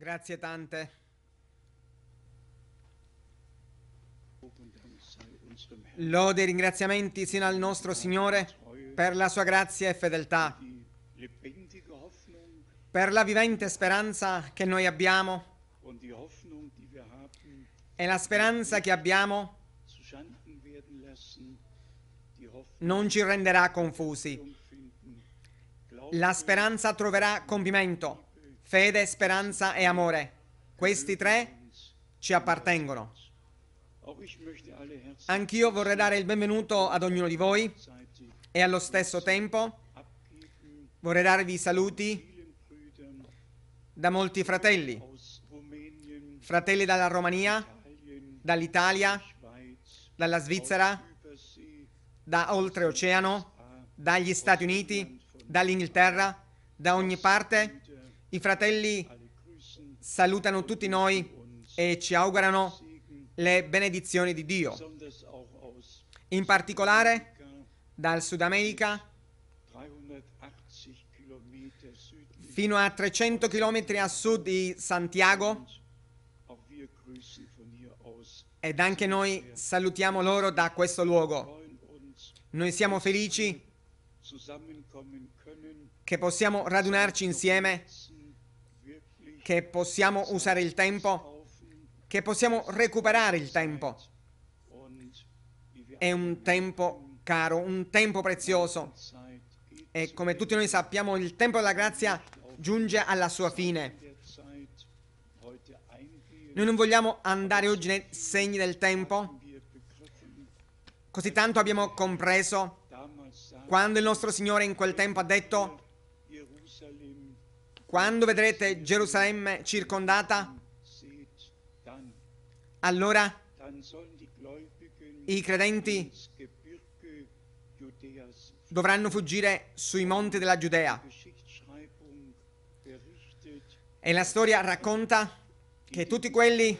Grazie tante. Lode e ringraziamenti siano al nostro Signore per la sua grazia e fedeltà, per la vivente speranza che noi abbiamo e la speranza che abbiamo non ci renderà confusi. La speranza troverà compimento Fede, speranza e amore. Questi tre ci appartengono. Anch'io vorrei dare il benvenuto ad ognuno di voi e allo stesso tempo vorrei darvi saluti da molti fratelli, fratelli dalla Romania, dall'Italia, dalla Svizzera, da oltreoceano, dagli Stati Uniti, dall'Inghilterra, da ogni parte i fratelli salutano tutti noi e ci augurano le benedizioni di Dio. In particolare dal Sud America fino a 300 km a sud di Santiago ed anche noi salutiamo loro da questo luogo. Noi siamo felici che possiamo radunarci insieme che possiamo usare il tempo, che possiamo recuperare il tempo. È un tempo caro, un tempo prezioso. E come tutti noi sappiamo, il tempo della grazia giunge alla sua fine. Noi non vogliamo andare oggi nei segni del tempo. Così tanto abbiamo compreso quando il nostro Signore in quel tempo ha detto quando vedrete Gerusalemme circondata, allora i credenti dovranno fuggire sui monti della Giudea. E la storia racconta che tutti quelli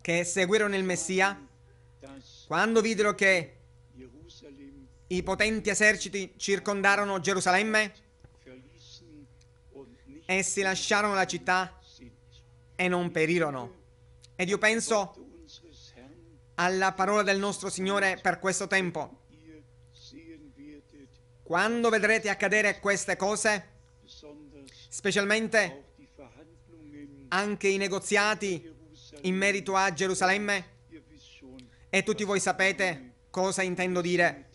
che seguirono il Messia, quando videro che i potenti eserciti circondarono Gerusalemme, Essi lasciarono la città e non perirono. Ed io penso alla parola del nostro Signore per questo tempo. Quando vedrete accadere queste cose, specialmente anche i negoziati in merito a Gerusalemme, e tutti voi sapete cosa intendo dire.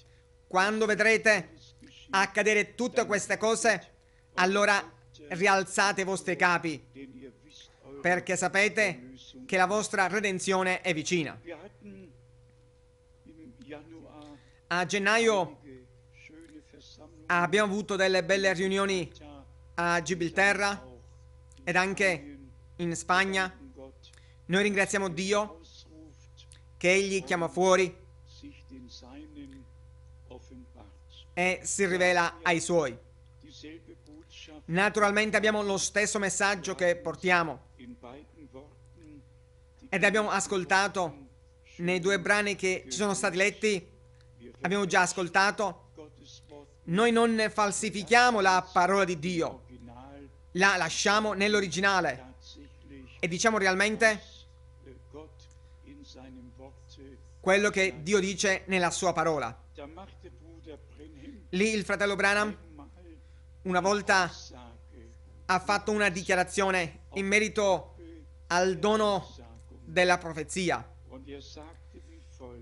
Quando vedrete accadere tutte queste cose, allora rialzate i vostri capi, perché sapete che la vostra redenzione è vicina. A gennaio abbiamo avuto delle belle riunioni a Gibilterra ed anche in Spagna. Noi ringraziamo Dio che Egli chiama fuori e si rivela ai Suoi. Naturalmente abbiamo lo stesso messaggio che portiamo ed abbiamo ascoltato nei due brani che ci sono stati letti, abbiamo già ascoltato, noi non falsifichiamo la parola di Dio, la lasciamo nell'originale e diciamo realmente quello che Dio dice nella sua parola. Lì il fratello Branham una volta ha fatto una dichiarazione in merito al dono della profezia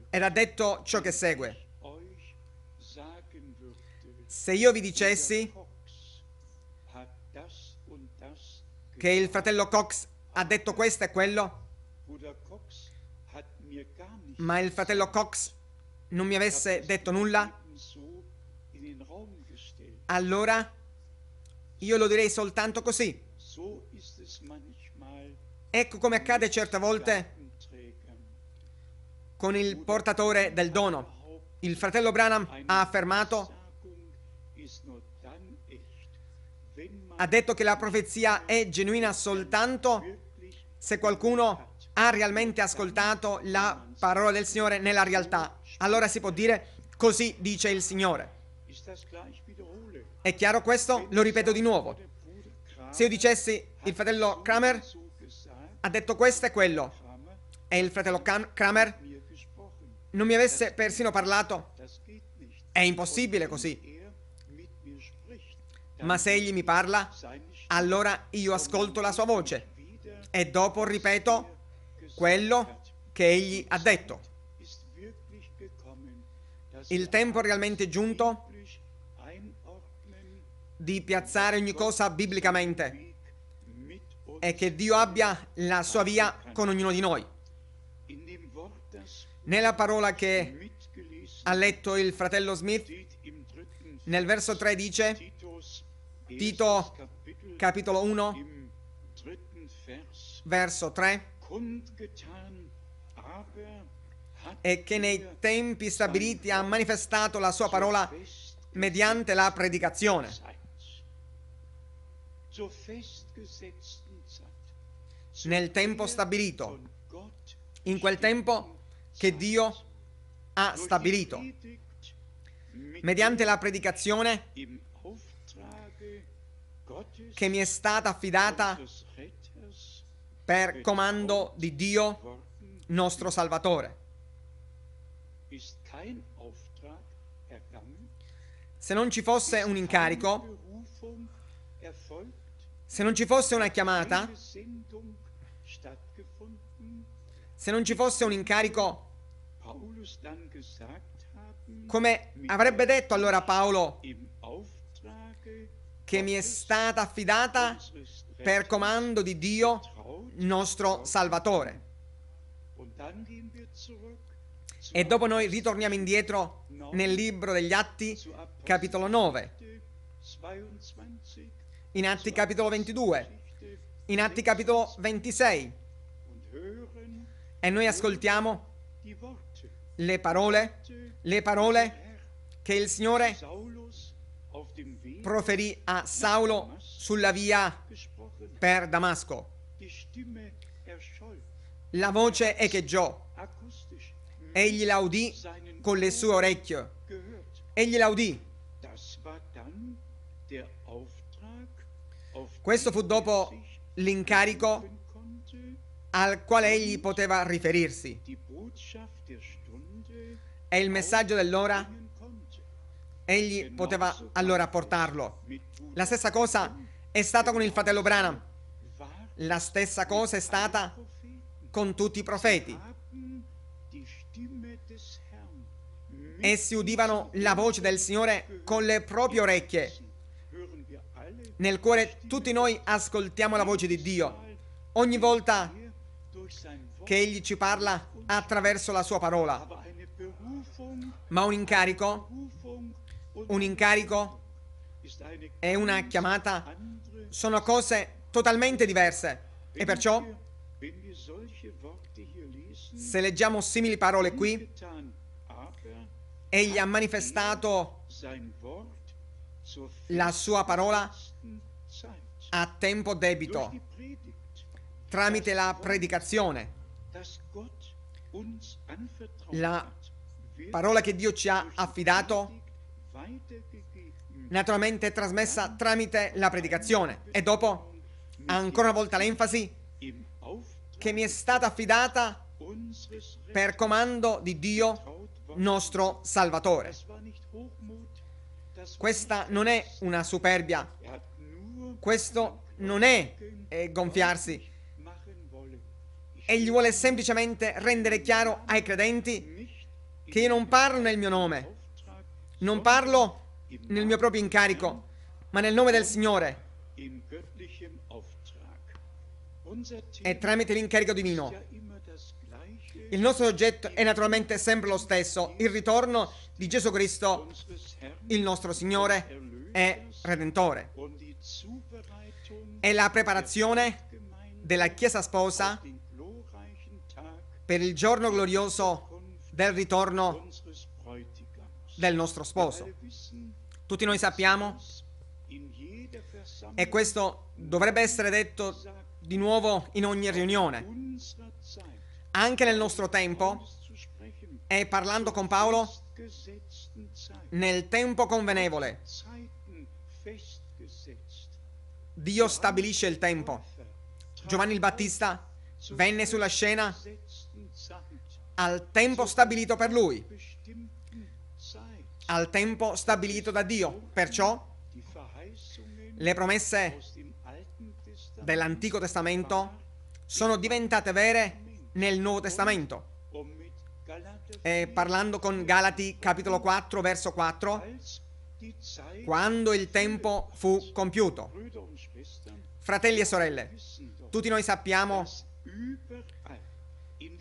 ed ha detto ciò che segue. Se io vi dicessi che il fratello Cox ha detto questo e quello, ma il fratello Cox non mi avesse detto nulla, allora io lo direi soltanto così. Ecco come accade certe volte con il portatore del dono. Il fratello Branham ha affermato, ha detto che la profezia è genuina soltanto se qualcuno ha realmente ascoltato la parola del Signore nella realtà. Allora si può dire così dice il Signore. È chiaro questo? Lo ripeto di nuovo. Se io dicessi il fratello Kramer ha detto questo e quello e il fratello Kramer non mi avesse persino parlato, è impossibile così. Ma se egli mi parla, allora io ascolto la sua voce e dopo ripeto quello che egli ha detto. Il tempo è realmente giunto di piazzare ogni cosa biblicamente e che Dio abbia la sua via con ognuno di noi. Nella parola che ha letto il fratello Smith, nel verso 3 dice, Tito capitolo 1, verso 3, e che nei tempi stabiliti ha manifestato la sua parola mediante la predicazione nel tempo stabilito, in quel tempo che Dio ha stabilito, mediante la predicazione che mi è stata affidata per comando di Dio nostro Salvatore. Se non ci fosse un incarico, se non ci fosse una chiamata, um se non ci fosse un incarico, come avrebbe detto allora Paolo, che mi è stata affidata per comando di Dio, nostro Salvatore. E dopo noi ritorniamo indietro nel libro degli Atti, capitolo 9 in Atti capitolo 22, in Atti capitolo 26. E noi ascoltiamo le parole, le parole che il Signore proferì a Saulo sulla via per Damasco. La voce echeggiò. Egli la udì con le sue orecchie. Egli la udì Questo fu dopo l'incarico al quale egli poteva riferirsi. E il messaggio dell'ora, egli poteva allora portarlo. La stessa cosa è stata con il fratello Branham. La stessa cosa è stata con tutti i profeti. Essi udivano la voce del Signore con le proprie orecchie nel cuore tutti noi ascoltiamo la voce di Dio. Ogni volta che Egli ci parla attraverso la sua parola. Ma un incarico, un incarico e una chiamata sono cose totalmente diverse. E perciò, se leggiamo simili parole qui, Egli ha manifestato la sua parola a tempo debito tramite la predicazione. La parola che Dio ci ha affidato naturalmente trasmessa tramite la predicazione. E dopo, ancora una volta l'enfasi che mi è stata affidata per comando di Dio nostro Salvatore. Questa non è una superbia questo non è eh, gonfiarsi. Egli vuole semplicemente rendere chiaro ai credenti che io non parlo nel mio nome, non parlo nel mio proprio incarico, ma nel nome del Signore e tramite l'incarico divino. Il nostro oggetto è naturalmente sempre lo stesso, il ritorno di Gesù Cristo, il nostro Signore e Redentore è la preparazione della Chiesa sposa per il giorno glorioso del ritorno del nostro sposo. Tutti noi sappiamo, e questo dovrebbe essere detto di nuovo in ogni riunione, anche nel nostro tempo, e parlando con Paolo, nel tempo convenevole, Dio stabilisce il tempo. Giovanni il Battista venne sulla scena al tempo stabilito per lui, al tempo stabilito da Dio. Perciò le promesse dell'Antico Testamento sono diventate vere nel Nuovo Testamento. E parlando con Galati capitolo 4 verso 4, quando il tempo fu compiuto. Fratelli e sorelle, tutti noi sappiamo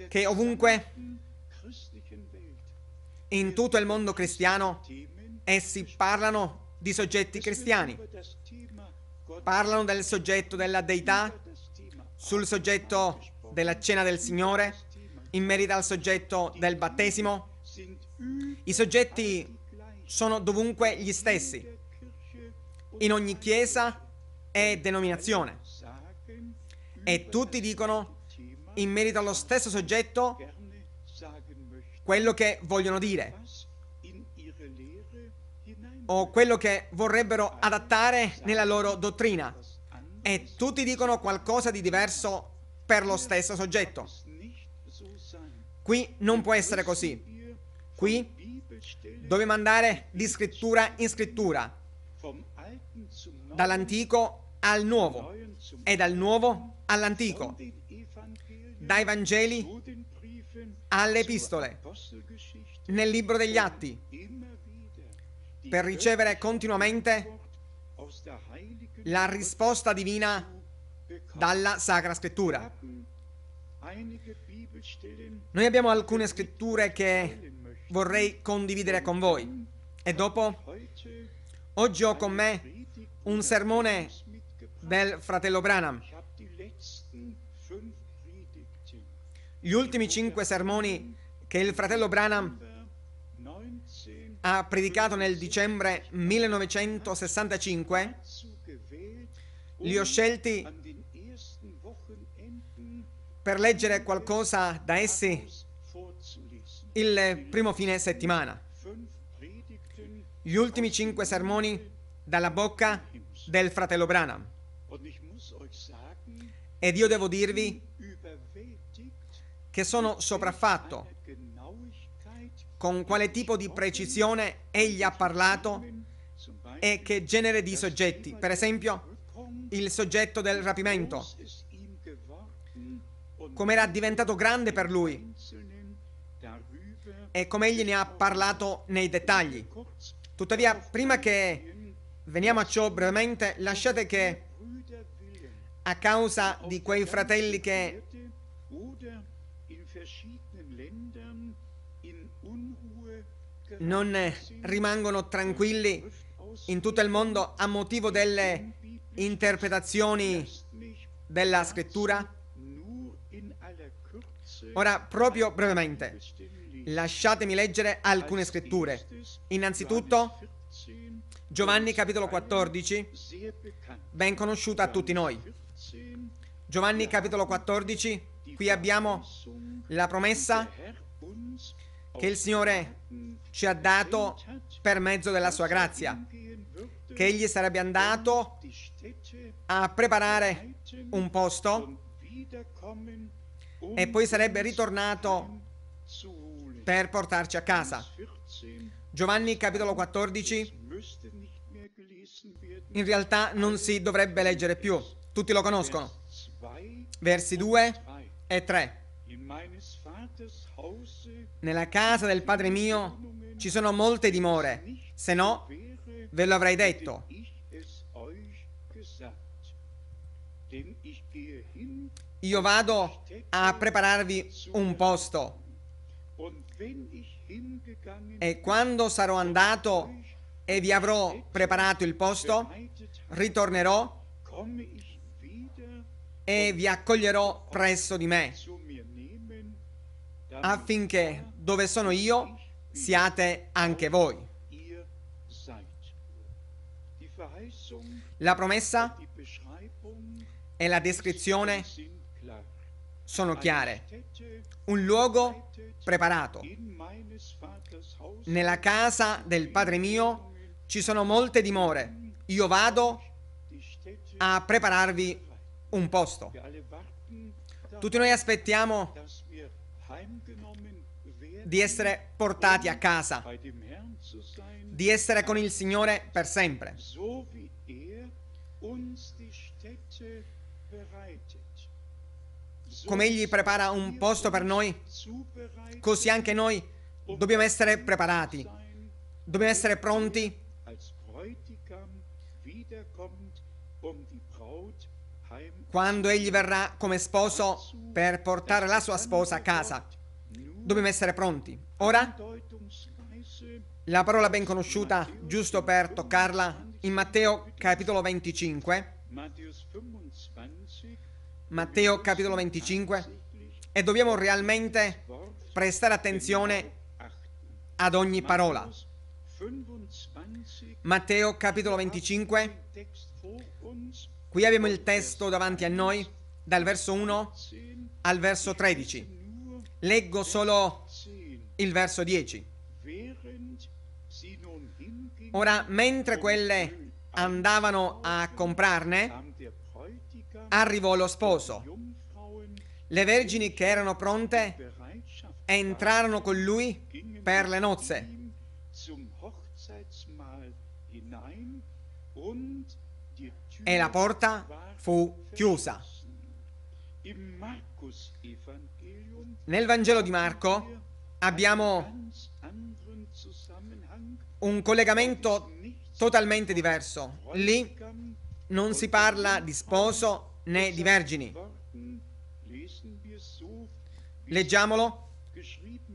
che ovunque in tutto il mondo cristiano essi parlano di soggetti cristiani, parlano del soggetto della deità, sul soggetto della cena del Signore, in merito al soggetto del battesimo. I soggetti sono dovunque gli stessi. In ogni chiesa e denominazione. E tutti dicono in merito allo stesso soggetto quello che vogliono dire o quello che vorrebbero adattare nella loro dottrina. E tutti dicono qualcosa di diverso per lo stesso soggetto. Qui non può essere così. Qui dobbiamo andare di scrittura in scrittura, dall'Antico al nuovo e dal nuovo all'antico, dai Vangeli alle epistole, nel libro degli atti, per ricevere continuamente la risposta divina dalla Sacra Scrittura. Noi abbiamo alcune scritture che vorrei condividere con voi e dopo, oggi ho con me un sermone del fratello Branham. Gli ultimi cinque sermoni che il fratello Branham ha predicato nel dicembre 1965 li ho scelti per leggere qualcosa da essi il primo fine settimana. Gli ultimi cinque sermoni dalla bocca del fratello Branham. Ed io devo dirvi che sono sopraffatto con quale tipo di precisione egli ha parlato e che genere di soggetti. Per esempio, il soggetto del rapimento, come era diventato grande per lui e come egli ne ha parlato nei dettagli. Tuttavia, prima che veniamo a ciò brevemente, lasciate che a causa di quei fratelli che non eh, rimangono tranquilli in tutto il mondo a motivo delle interpretazioni della scrittura? Ora, proprio brevemente, lasciatemi leggere alcune scritture. Innanzitutto, Giovanni capitolo 14, ben conosciuta a tutti noi. Giovanni capitolo 14, qui abbiamo la promessa che il Signore ci ha dato per mezzo della sua grazia, che Egli sarebbe andato a preparare un posto e poi sarebbe ritornato per portarci a casa. Giovanni capitolo 14 in realtà non si dovrebbe leggere più. Tutti lo conoscono. Versi 2 e 3. Nella casa del Padre mio ci sono molte dimore, se no ve lo avrei detto. Io vado a prepararvi un posto. E quando sarò andato e vi avrò preparato il posto, ritornerò e vi accoglierò presso di me, affinché dove sono io siate anche voi. La promessa e la descrizione sono chiare. Un luogo preparato. Nella casa del Padre mio ci sono molte dimore. Io vado a prepararvi un posto. Tutti noi aspettiamo di essere portati a casa, di essere con il Signore per sempre. Come Egli prepara un posto per noi, così anche noi dobbiamo essere preparati, dobbiamo essere pronti quando egli verrà come sposo per portare la sua sposa a casa. Dobbiamo essere pronti. Ora, la parola ben conosciuta, giusto per toccarla, in Matteo capitolo 25. Matteo capitolo 25. E dobbiamo realmente prestare attenzione ad ogni parola. Matteo capitolo 25 Qui abbiamo il testo davanti a noi, dal verso 1 al verso 13. Leggo solo il verso 10. Ora, mentre quelle andavano a comprarne, arrivò lo sposo. Le vergini che erano pronte entrarono con lui per le nozze. Und e la porta fu chiusa. Nel Vangelo di Marco abbiamo un collegamento totalmente diverso. Lì non si parla di sposo né di vergini. Leggiamolo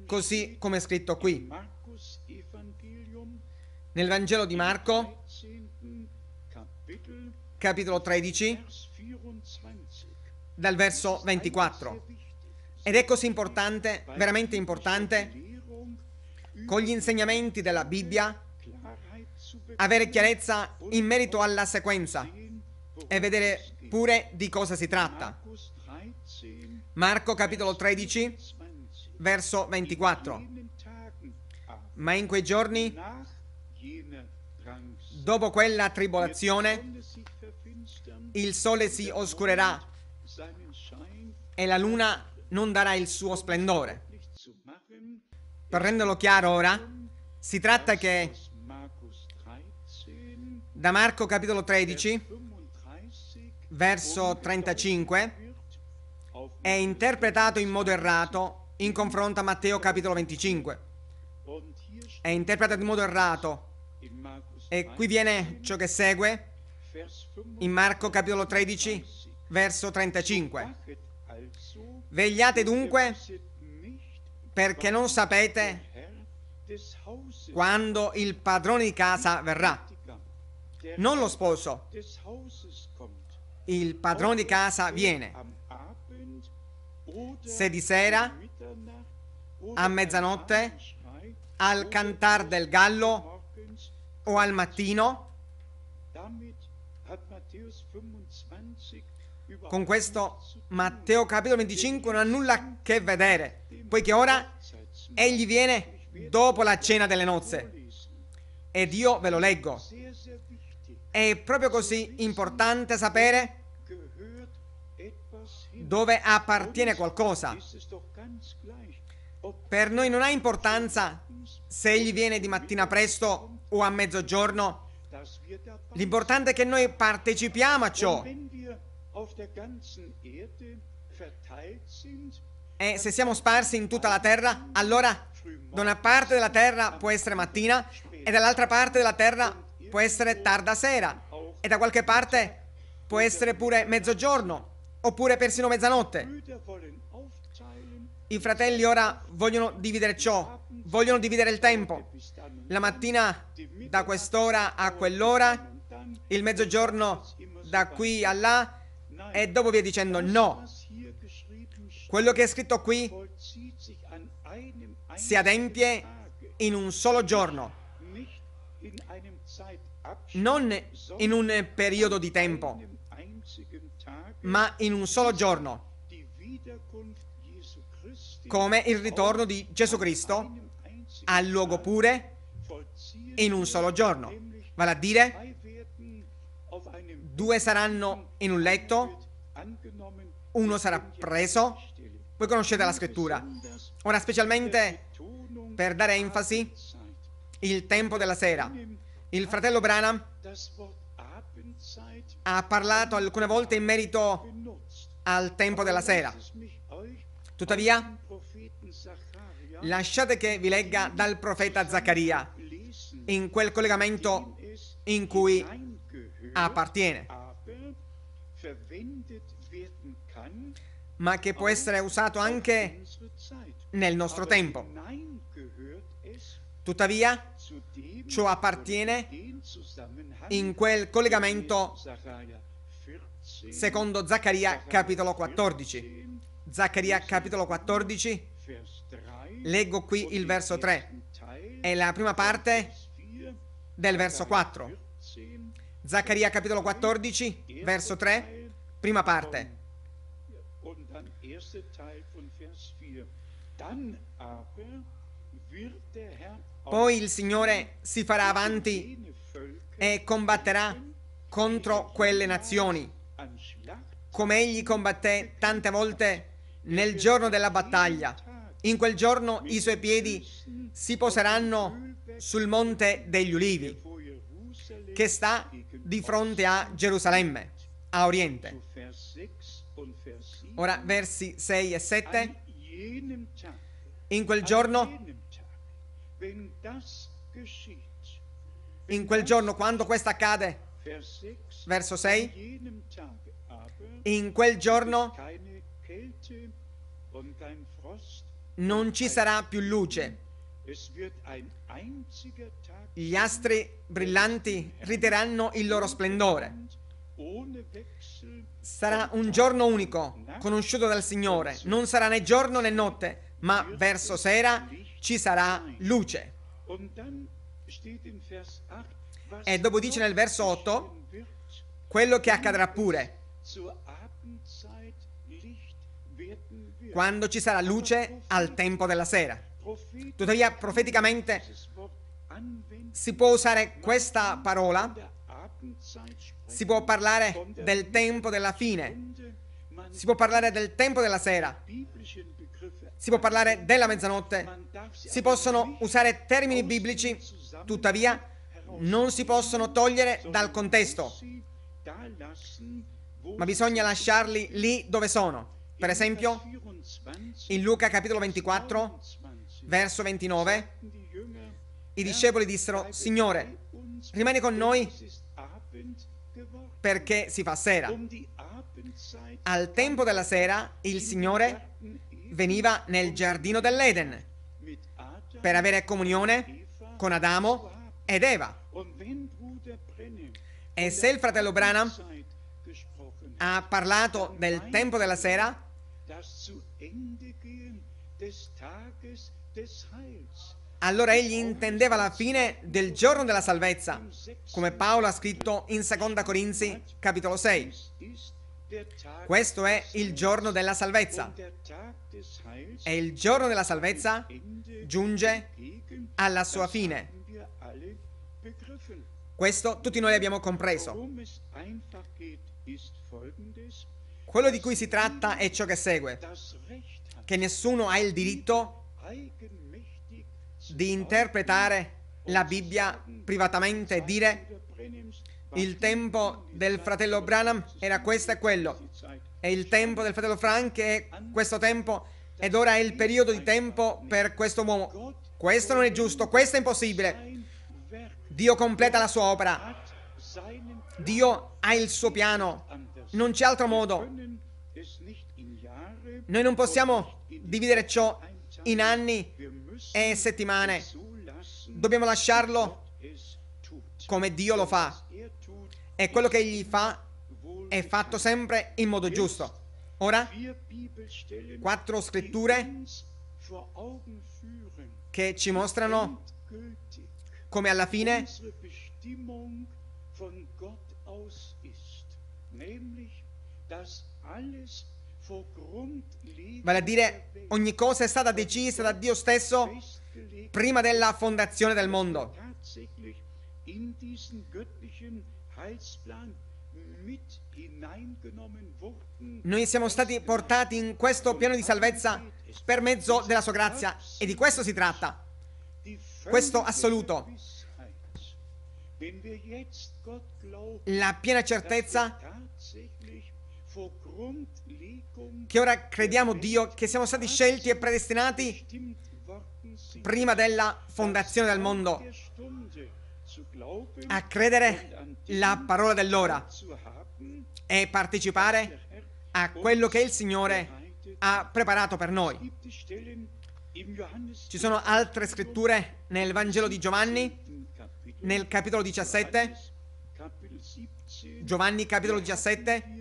così come è scritto qui. Nel Vangelo di Marco capitolo 13, dal verso 24. Ed è così importante, veramente importante, con gli insegnamenti della Bibbia, avere chiarezza in merito alla sequenza e vedere pure di cosa si tratta. Marco capitolo 13, verso 24. Ma in quei giorni, dopo quella tribolazione, il sole si oscurerà e la luna non darà il suo splendore. Per renderlo chiaro ora, si tratta che da Marco capitolo 13, verso 35, è interpretato in modo errato in confronto a Matteo capitolo 25. È interpretato in modo errato. E qui viene ciò che segue in Marco capitolo 13, verso 35. Vegliate dunque perché non sapete quando il padrone di casa verrà. Non lo sposo. Il padrone di casa viene. Se di sera, a mezzanotte, al cantar del gallo o al mattino, con questo Matteo capitolo 25 non ha nulla a che vedere, poiché ora egli viene dopo la cena delle nozze. Ed io ve lo leggo. È proprio così importante sapere dove appartiene qualcosa. Per noi non ha importanza se egli viene di mattina presto o a mezzogiorno. L'importante è che noi partecipiamo a ciò e se siamo sparsi in tutta la terra, allora da una parte della terra può essere mattina e dall'altra parte della terra può essere tarda sera e da qualche parte può essere pure mezzogiorno oppure persino mezzanotte. I fratelli ora vogliono dividere ciò, vogliono dividere il tempo. La mattina da quest'ora a quell'ora, il mezzogiorno da qui a là, e dopo via dicendo no. Quello che è scritto qui si adempie in un solo giorno, non in un periodo di tempo, ma in un solo giorno, come il ritorno di Gesù Cristo al luogo pure in un solo giorno, vale a dire due saranno in un letto, uno sarà preso. Voi conoscete la scrittura. Ora, specialmente per dare enfasi, il tempo della sera. Il fratello Branham ha parlato alcune volte in merito al tempo della sera. Tuttavia, lasciate che vi legga dal profeta Zaccaria in quel collegamento in cui appartiene, ma che può essere usato anche nel nostro tempo. Tuttavia, ciò appartiene in quel collegamento secondo Zaccaria capitolo 14. Zaccaria capitolo 14, leggo qui il verso 3 e la prima parte del verso 4. Zaccaria capitolo 14, verso 3, prima parte. Poi il Signore si farà avanti e combatterà contro quelle nazioni, come egli combatté tante volte nel giorno della battaglia. In quel giorno i suoi piedi si poseranno sul monte degli ulivi, che sta di fronte a Gerusalemme, a Oriente. Ora versi 6 e 7. In quel giorno, in quel giorno quando questo accade, verso 6, in quel giorno non ci sarà più luce, gli astri brillanti rideranno il loro splendore. Sarà un giorno unico, conosciuto dal Signore. Non sarà né giorno né notte, ma verso sera ci sarà luce. E dopo dice nel verso 8 quello che accadrà pure. Quando ci sarà luce al tempo della sera. Tuttavia, profeticamente, si può usare questa parola, si può parlare del tempo della fine, si può parlare del tempo della sera, si può parlare della mezzanotte, si possono usare termini biblici, tuttavia non si possono togliere dal contesto, ma bisogna lasciarli lì dove sono. Per esempio, in Luca capitolo 24, verso 29, i discepoli dissero, Signore, rimani con noi perché si fa sera. Al tempo della sera il Signore veniva nel giardino dell'Eden per avere comunione con Adamo ed Eva. E se il fratello Branham ha parlato del tempo della sera, allora egli intendeva la fine del giorno della salvezza, come Paolo ha scritto in 2 Corinzi capitolo 6. Questo è il giorno della salvezza. E il giorno della salvezza giunge alla sua fine. Questo tutti noi abbiamo compreso. Quello di cui si tratta è ciò che segue, che nessuno ha il diritto di interpretare la Bibbia privatamente e dire il tempo del fratello Branham era questo e quello e il tempo del fratello Frank è questo tempo ed ora è il periodo di tempo per questo uomo. Questo non è giusto, questo è impossibile. Dio completa la sua opera. Dio ha il suo piano. Non c'è altro modo. Noi non possiamo dividere ciò in anni e settimane. Dobbiamo lasciarlo come Dio lo fa. E quello che egli fa è fatto sempre in modo giusto. Ora, quattro scritture che ci mostrano come alla fine la Vale a dire, ogni cosa è stata decisa da Dio stesso prima della fondazione del mondo. Noi siamo stati portati in questo piano di salvezza per mezzo della sua grazia e di questo si tratta, questo assoluto. La piena certezza che ora crediamo Dio che siamo stati scelti e predestinati prima della fondazione del mondo a credere la parola dell'ora e partecipare a quello che il Signore ha preparato per noi. Ci sono altre scritture nel Vangelo di Giovanni, nel capitolo 17, Giovanni capitolo 17,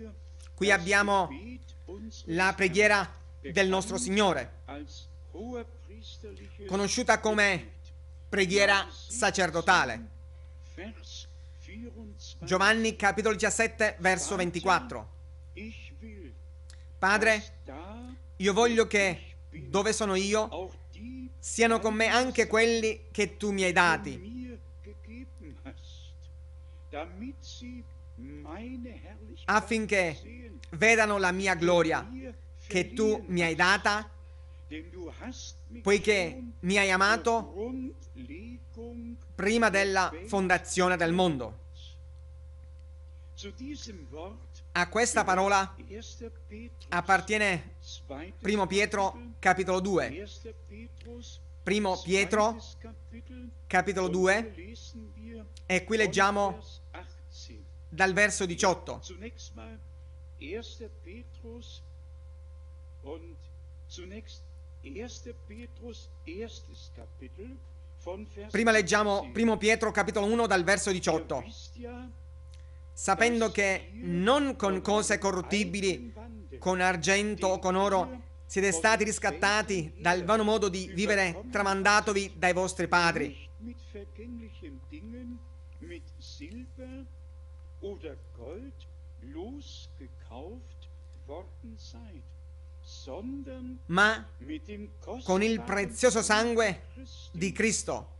Qui abbiamo la preghiera del nostro Signore, conosciuta come preghiera sacerdotale. Giovanni capitolo 17 verso 24. Padre, io voglio che dove sono io siano con me anche quelli che tu mi hai dati affinché vedano la mia gloria che tu mi hai data, poiché mi hai amato prima della fondazione del mondo. A questa parola appartiene primo Pietro capitolo 2. Primo Pietro capitolo 2 e qui leggiamo dal verso 18. 1. Petrus und zunächst 1. Petrus, erstes Kapitel. Prima leggiamo 1 Pietro capitolo 1 dal verso 18. Sapendo che non con cose corruttibili, con argento o con oro, siete stati riscattati dal vano modo di vivere tramandatovi dai vostri padri. Mit silber oder gold, los ma con il prezioso sangue di Cristo,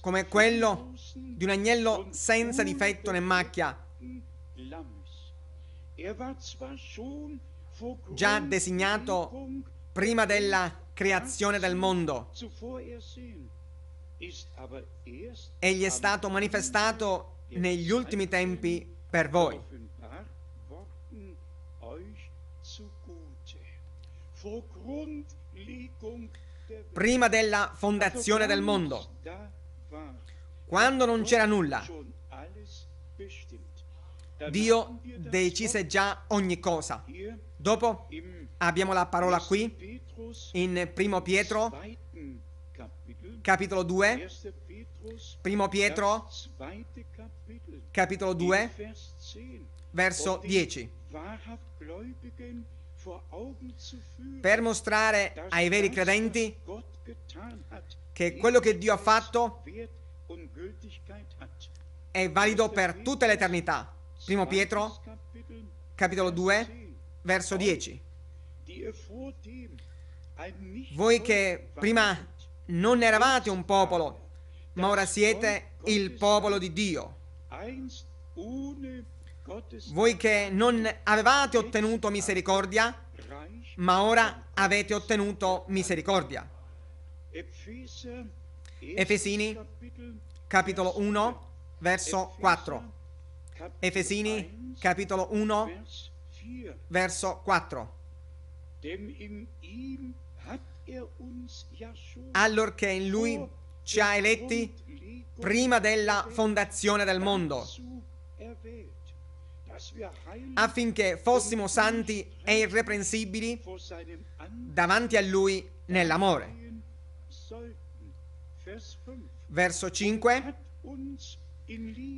come quello di un agnello senza difetto né macchia, er già designato prima della creazione del mondo. Egli è stato manifestato negli ultimi tempi per voi. prima della fondazione del mondo, quando non c'era nulla, Dio decise già ogni cosa. Dopo abbiamo la parola qui in Primo Pietro, capitolo 2, Primo Pietro, capitolo 2, verso 10 per mostrare ai veri credenti che quello che Dio ha fatto è valido per tutta l'eternità. Primo Pietro, capitolo 2, verso 10. Voi che prima non eravate un popolo, ma ora siete il popolo di Dio voi che non avevate ottenuto misericordia, ma ora avete ottenuto misericordia. Efesini, capitolo 1, verso 4. Efesini, capitolo 1, verso 4. Allorché in lui ci ha eletti prima della fondazione del mondo affinché fossimo santi e irreprensibili davanti a Lui nell'amore. Verso 5.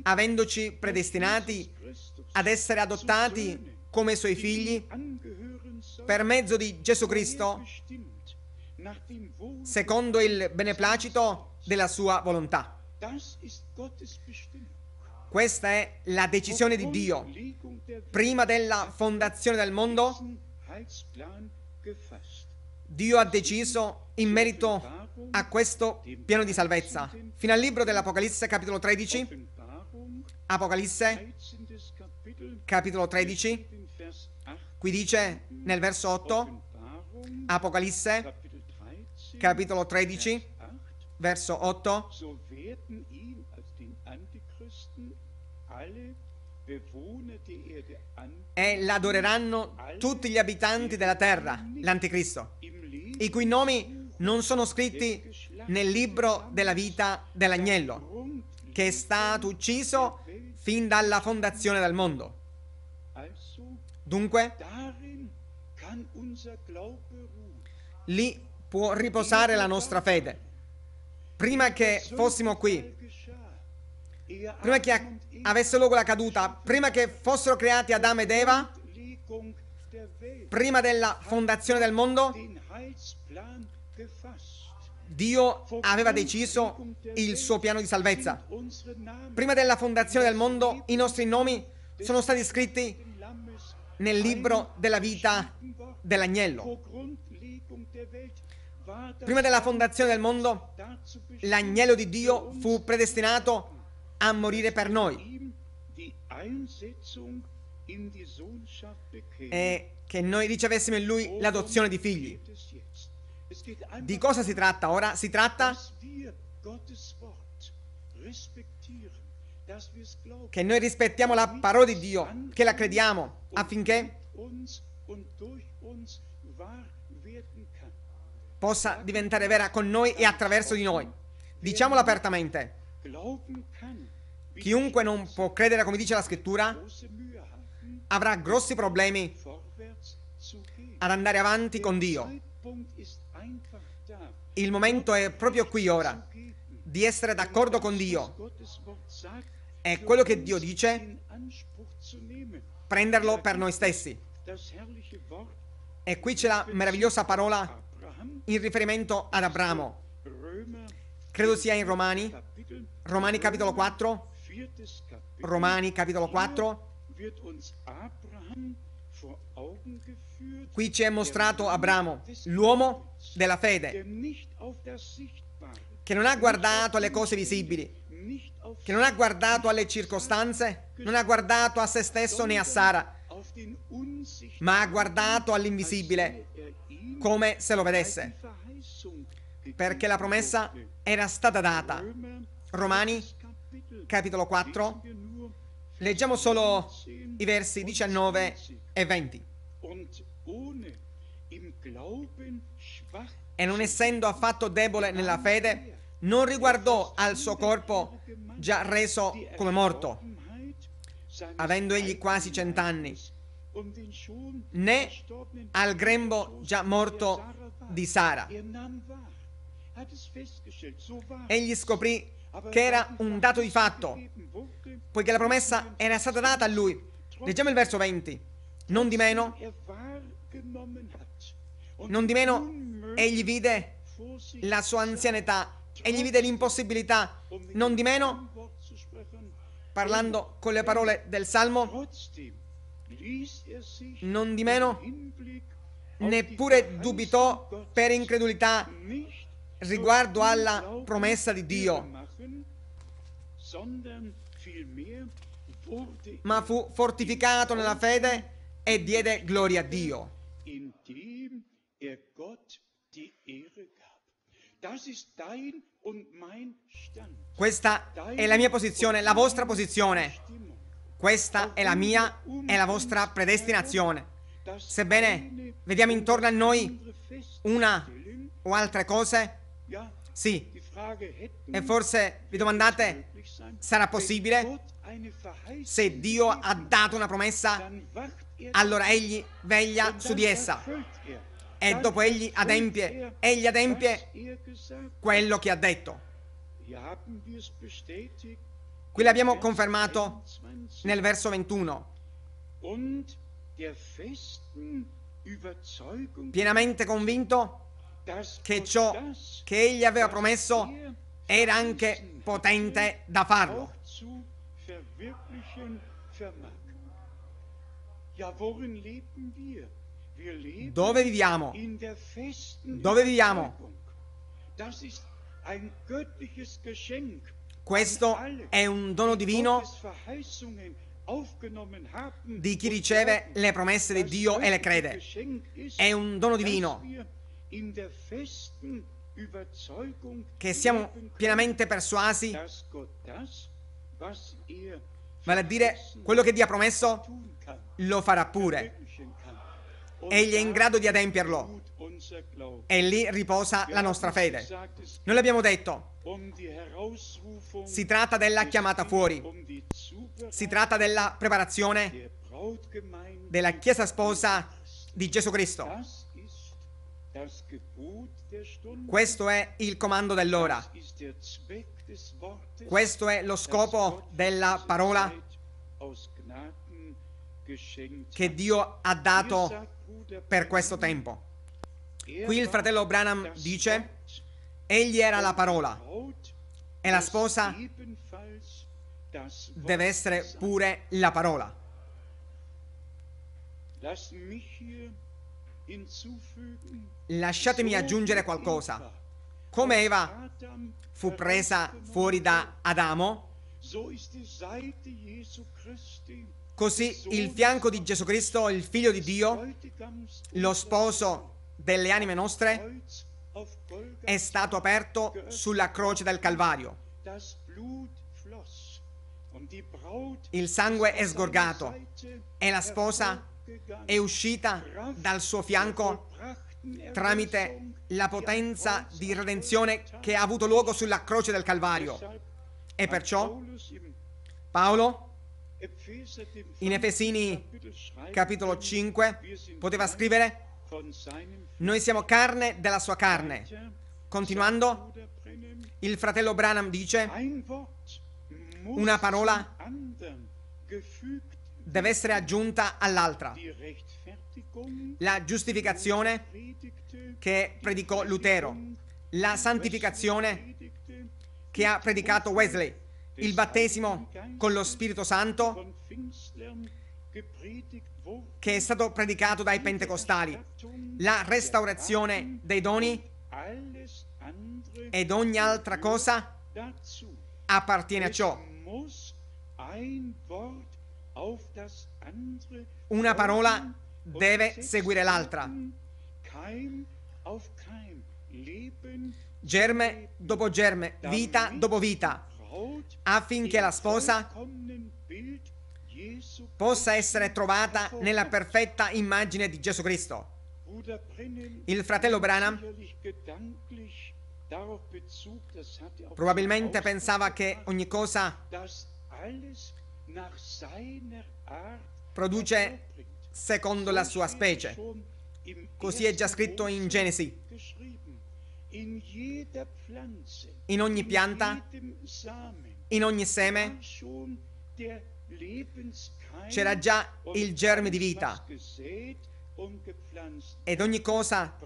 Avendoci predestinati ad essere adottati come Suoi figli per mezzo di Gesù Cristo, secondo il beneplacito della Sua volontà. Questa è la decisione di Dio prima della fondazione del mondo. Dio ha deciso in merito a questo piano di salvezza. Fino al libro dell'Apocalisse capitolo 13, Apocalisse capitolo 13, qui dice nel verso 8, Apocalisse capitolo 13, verso 8, e l'adoreranno tutti gli abitanti della terra, l'anticristo, i cui nomi non sono scritti nel libro della vita dell'agnello, che è stato ucciso fin dalla fondazione del mondo. Dunque, lì può riposare la nostra fede. Prima che fossimo qui, prima che avesse luogo la caduta, prima che fossero creati Adamo ed Eva, prima della fondazione del mondo, Dio aveva deciso il suo piano di salvezza. Prima della fondazione del mondo, i nostri nomi sono stati scritti nel libro della vita dell'agnello. Prima della fondazione del mondo, l'agnello di Dio fu predestinato a morire per noi. E che noi ricevessimo in lui l'adozione di figli. Di cosa si tratta ora? Si tratta che noi rispettiamo la parola di Dio, che la crediamo, affinché possa diventare vera con noi e attraverso di noi. Diciamolo apertamente. Chiunque non può credere come dice la scrittura avrà grossi problemi ad andare avanti con Dio. Il momento è proprio qui ora di essere d'accordo con Dio. e quello che Dio dice prenderlo per noi stessi. E qui c'è la meravigliosa parola in riferimento ad Abramo. Credo sia in Romani, Romani capitolo 4, Romani capitolo 4. Qui ci è mostrato Abramo, l'uomo della fede, che non ha guardato alle cose visibili, che non ha guardato alle circostanze, non ha guardato a se stesso né a Sara, ma ha guardato all'invisibile er come se lo vedesse, perché la promessa era stata data. Romani capitolo 4, leggiamo solo i versi 19 e 20. E non essendo affatto debole nella fede, non riguardò al suo corpo già reso come morto, avendo egli quasi cent'anni, né al grembo già morto di Sara. Egli scoprì che era un dato di fatto, poiché la promessa era stata data a lui. Leggiamo il verso 20. Non di meno, non di meno, egli vide la sua anzianità, egli vide l'impossibilità, non di meno, parlando con le parole del Salmo, non di meno, neppure dubitò per incredulità riguardo alla promessa di Dio, ma fu fortificato nella fede e diede gloria a Dio. Er Questa è la mia posizione, la vostra posizione. Questa è la mia e la vostra predestinazione. Sebbene vediamo intorno a noi una o altre cose, sì. E forse vi domandate, sarà possibile? Se Dio ha dato una promessa, allora egli veglia su di essa. Er. E dopo egli adempie, er, egli adempie quello che ha detto. Qui l'abbiamo confermato nel verso 21. Pienamente convinto che ciò che egli aveva promesso era anche potente da farlo. Dove viviamo? Dove viviamo? Questo è un dono divino di chi riceve le promesse di Dio e le crede. È un dono divino che siamo pienamente persuasi, vale a dire quello che Dio ha promesso, lo farà pure. Egli è in grado di adempierlo. E lì riposa la nostra fede. Noi l'abbiamo detto. Um si tratta della chiamata fuori. Um si tratta della preparazione della Chiesa sposa di Gesù Cristo. Questo è il comando dell'ora. Questo è lo scopo della parola che Dio ha dato per questo tempo. Er Qui il fratello Branham dice, egli era la parola e la sposa deve essere pure la parola. Lasciatemi aggiungere qualcosa. Come Eva fu presa fuori da Adamo, così il fianco di Gesù Cristo, il figlio di Dio, lo sposo delle anime nostre, è stato aperto sulla croce del Calvario. Il sangue è sgorgato e la sposa è uscita dal suo fianco tramite la potenza di redenzione che ha avuto luogo sulla croce del Calvario. E perciò Paolo in Efesini capitolo 5 poteva scrivere noi siamo carne della sua carne. Continuando, il fratello Branham dice una parola deve essere aggiunta all'altra. La giustificazione che predicò Lutero, la santificazione che ha predicato Wesley, il battesimo con lo Spirito Santo che è stato predicato dai pentecostali, la restaurazione dei doni ed ogni altra cosa appartiene a ciò. Una parola deve seguire l'altra. Germe dopo germe, vita dopo vita, affinché la sposa possa essere trovata nella perfetta immagine di Gesù Cristo. Il fratello Branham er probabilmente pensava che ogni cosa Produce secondo la sua specie. Così è già scritto in Genesi. In ogni pianta, in ogni seme, c'era già il germe di vita. Ed ogni cosa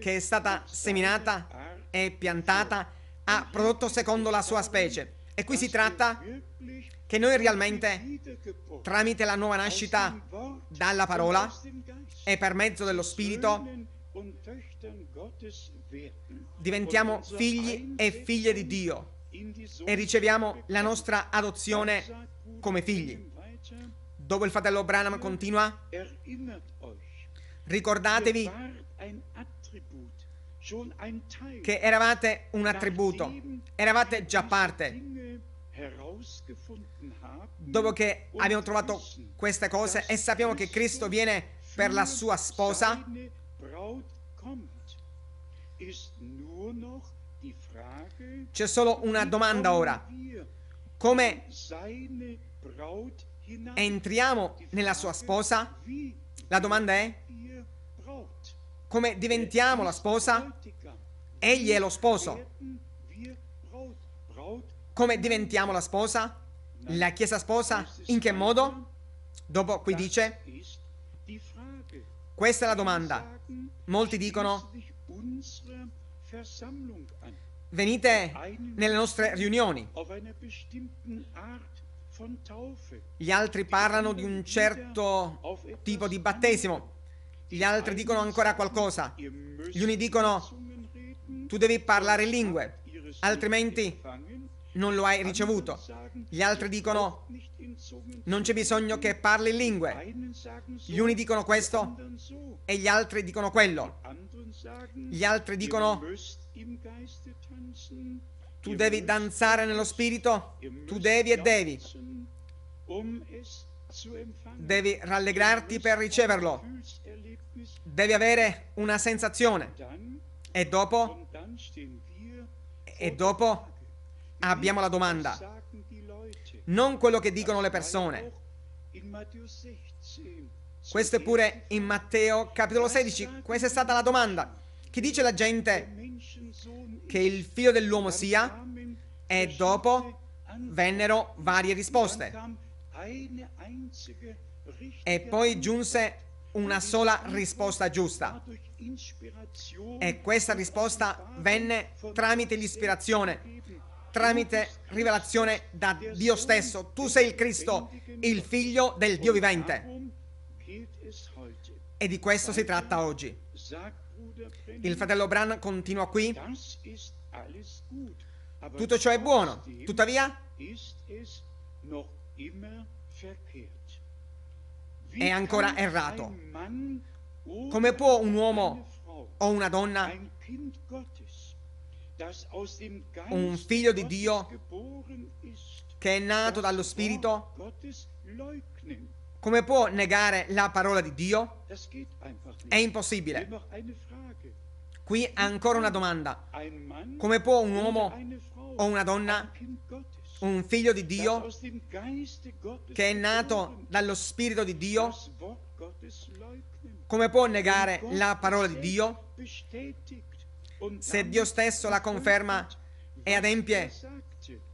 che è stata seminata e piantata ha prodotto secondo la sua specie. E qui si tratta che noi realmente, tramite la nuova nascita dalla parola e per mezzo dello Spirito, diventiamo figli e figlie di Dio e riceviamo la nostra adozione come figli. Dopo il fratello Branham continua, ricordatevi che eravate un attributo, eravate già parte Dopo che abbiamo trovato queste cose e sappiamo che Cristo viene per la sua sposa, c'è solo una domanda ora. Come entriamo nella sua sposa? La domanda è come diventiamo la sposa? Egli è lo sposo. Come diventiamo la sposa? La Chiesa sposa? In che modo? Dopo qui dice, questa è la domanda. Molti dicono, venite nelle nostre riunioni. Gli altri parlano di un certo tipo di battesimo. Gli altri dicono ancora qualcosa. Gli uni dicono, tu devi parlare lingue, altrimenti non lo hai ricevuto. Gli altri dicono non c'è bisogno che parli in lingue. Gli uni dicono questo e gli altri dicono quello. Gli altri dicono tu devi danzare nello spirito, tu devi e devi. Devi rallegrarti per riceverlo. Devi avere una sensazione. E dopo e dopo Abbiamo la domanda, non quello che dicono le persone. Questo è pure in Matteo capitolo 16, questa è stata la domanda. Chi dice la gente che il figlio dell'uomo sia? E dopo vennero varie risposte. E poi giunse una sola risposta giusta. E questa risposta venne tramite l'ispirazione tramite rivelazione da Dio stesso. Tu sei il Cristo, il figlio del Dio vivente. E di questo si tratta oggi. Il fratello Bran continua qui. Tutto ciò è buono, tuttavia è ancora errato. Come può un uomo o una donna un figlio di Dio che è nato dallo Spirito, come può negare la parola di Dio? È impossibile. Qui ancora una domanda. Come può un uomo o una donna, un figlio di Dio, che è nato dallo Spirito di Dio, come può negare la parola di Dio? se Dio stesso la conferma e adempie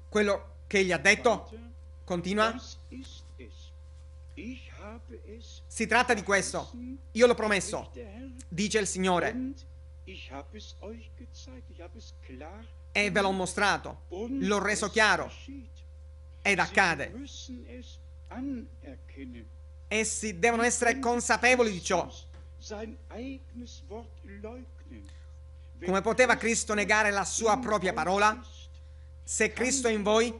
quello che gli ha detto? Continua. Si tratta di questo. Io l'ho promesso, dice il Signore. E ve l'ho mostrato, l'ho reso chiaro. Ed accade. Essi devono essere consapevoli di ciò. Come poteva Cristo negare la sua propria parola? Se Cristo è in voi,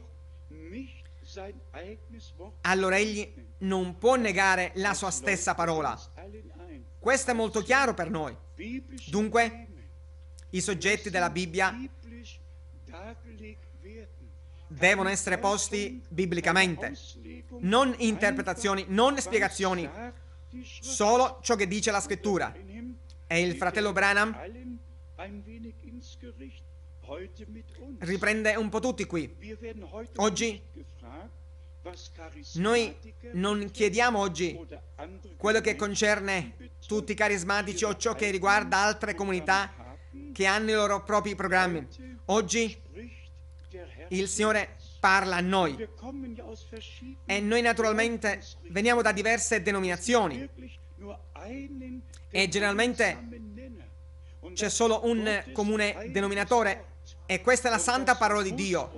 allora egli non può negare la sua stessa parola. Questo è molto chiaro per noi. Dunque, i soggetti della Bibbia devono essere posti biblicamente, non interpretazioni, non spiegazioni, solo ciò che dice la scrittura. E il fratello Branham Riprende un po' tutti qui. Oggi noi non chiediamo oggi quello che concerne tutti i carismatici o ciò che riguarda altre comunità che hanno i loro propri programmi. Oggi il Signore parla a noi e noi naturalmente veniamo da diverse denominazioni e generalmente c'è solo un comune denominatore e questa è la santa parola di Dio.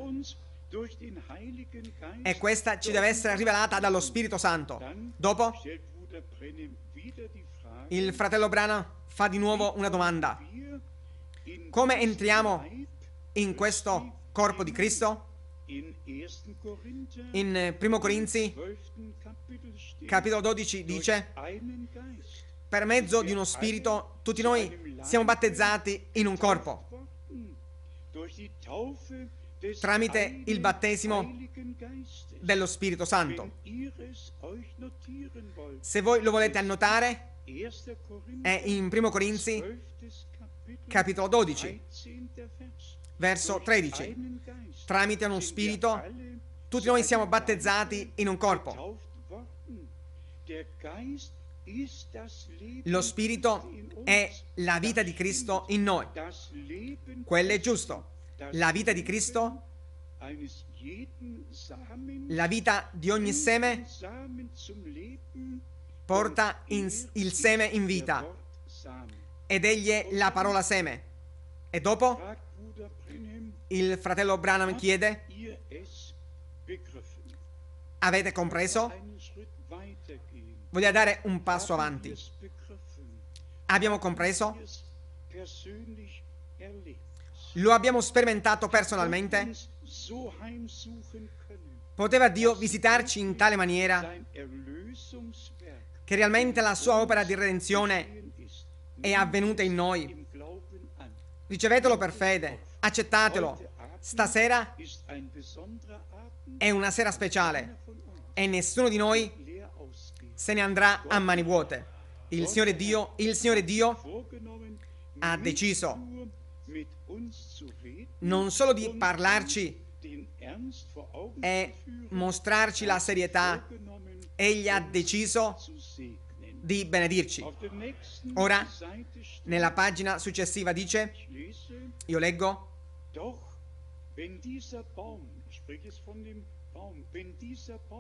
E questa ci deve essere rivelata dallo Spirito Santo. Dopo, il fratello Brana fa di nuovo una domanda. Come entriamo in questo corpo di Cristo? In 1 eh, Corinzi, capitolo 12, dice per mezzo di uno spirito, tutti noi siamo battezzati in un corpo. Tramite il battesimo dello Spirito Santo. Se voi lo volete annotare, è in 1 Corinzi, capitolo 12, verso 13. Tramite uno spirito, tutti noi siamo battezzati in un corpo. Lo Spirito è la vita di Cristo in noi. Quello è giusto. La vita di Cristo, la vita di ogni seme, porta in, il seme in vita. Ed egli è la parola seme. E dopo il fratello Branham chiede, avete compreso? Voglio dare un passo avanti. Abbiamo compreso? Lo abbiamo sperimentato personalmente? Poteva Dio visitarci in tale maniera che realmente la sua opera di redenzione è avvenuta in noi. Ricevetelo per fede, accettatelo. Stasera è una sera speciale e nessuno di noi se ne andrà a mani vuote. Il Signore Dio, il Signore Dio ha deciso non solo di parlarci e mostrarci la serietà, egli ha deciso di benedirci. Ora, nella pagina successiva dice, io leggo,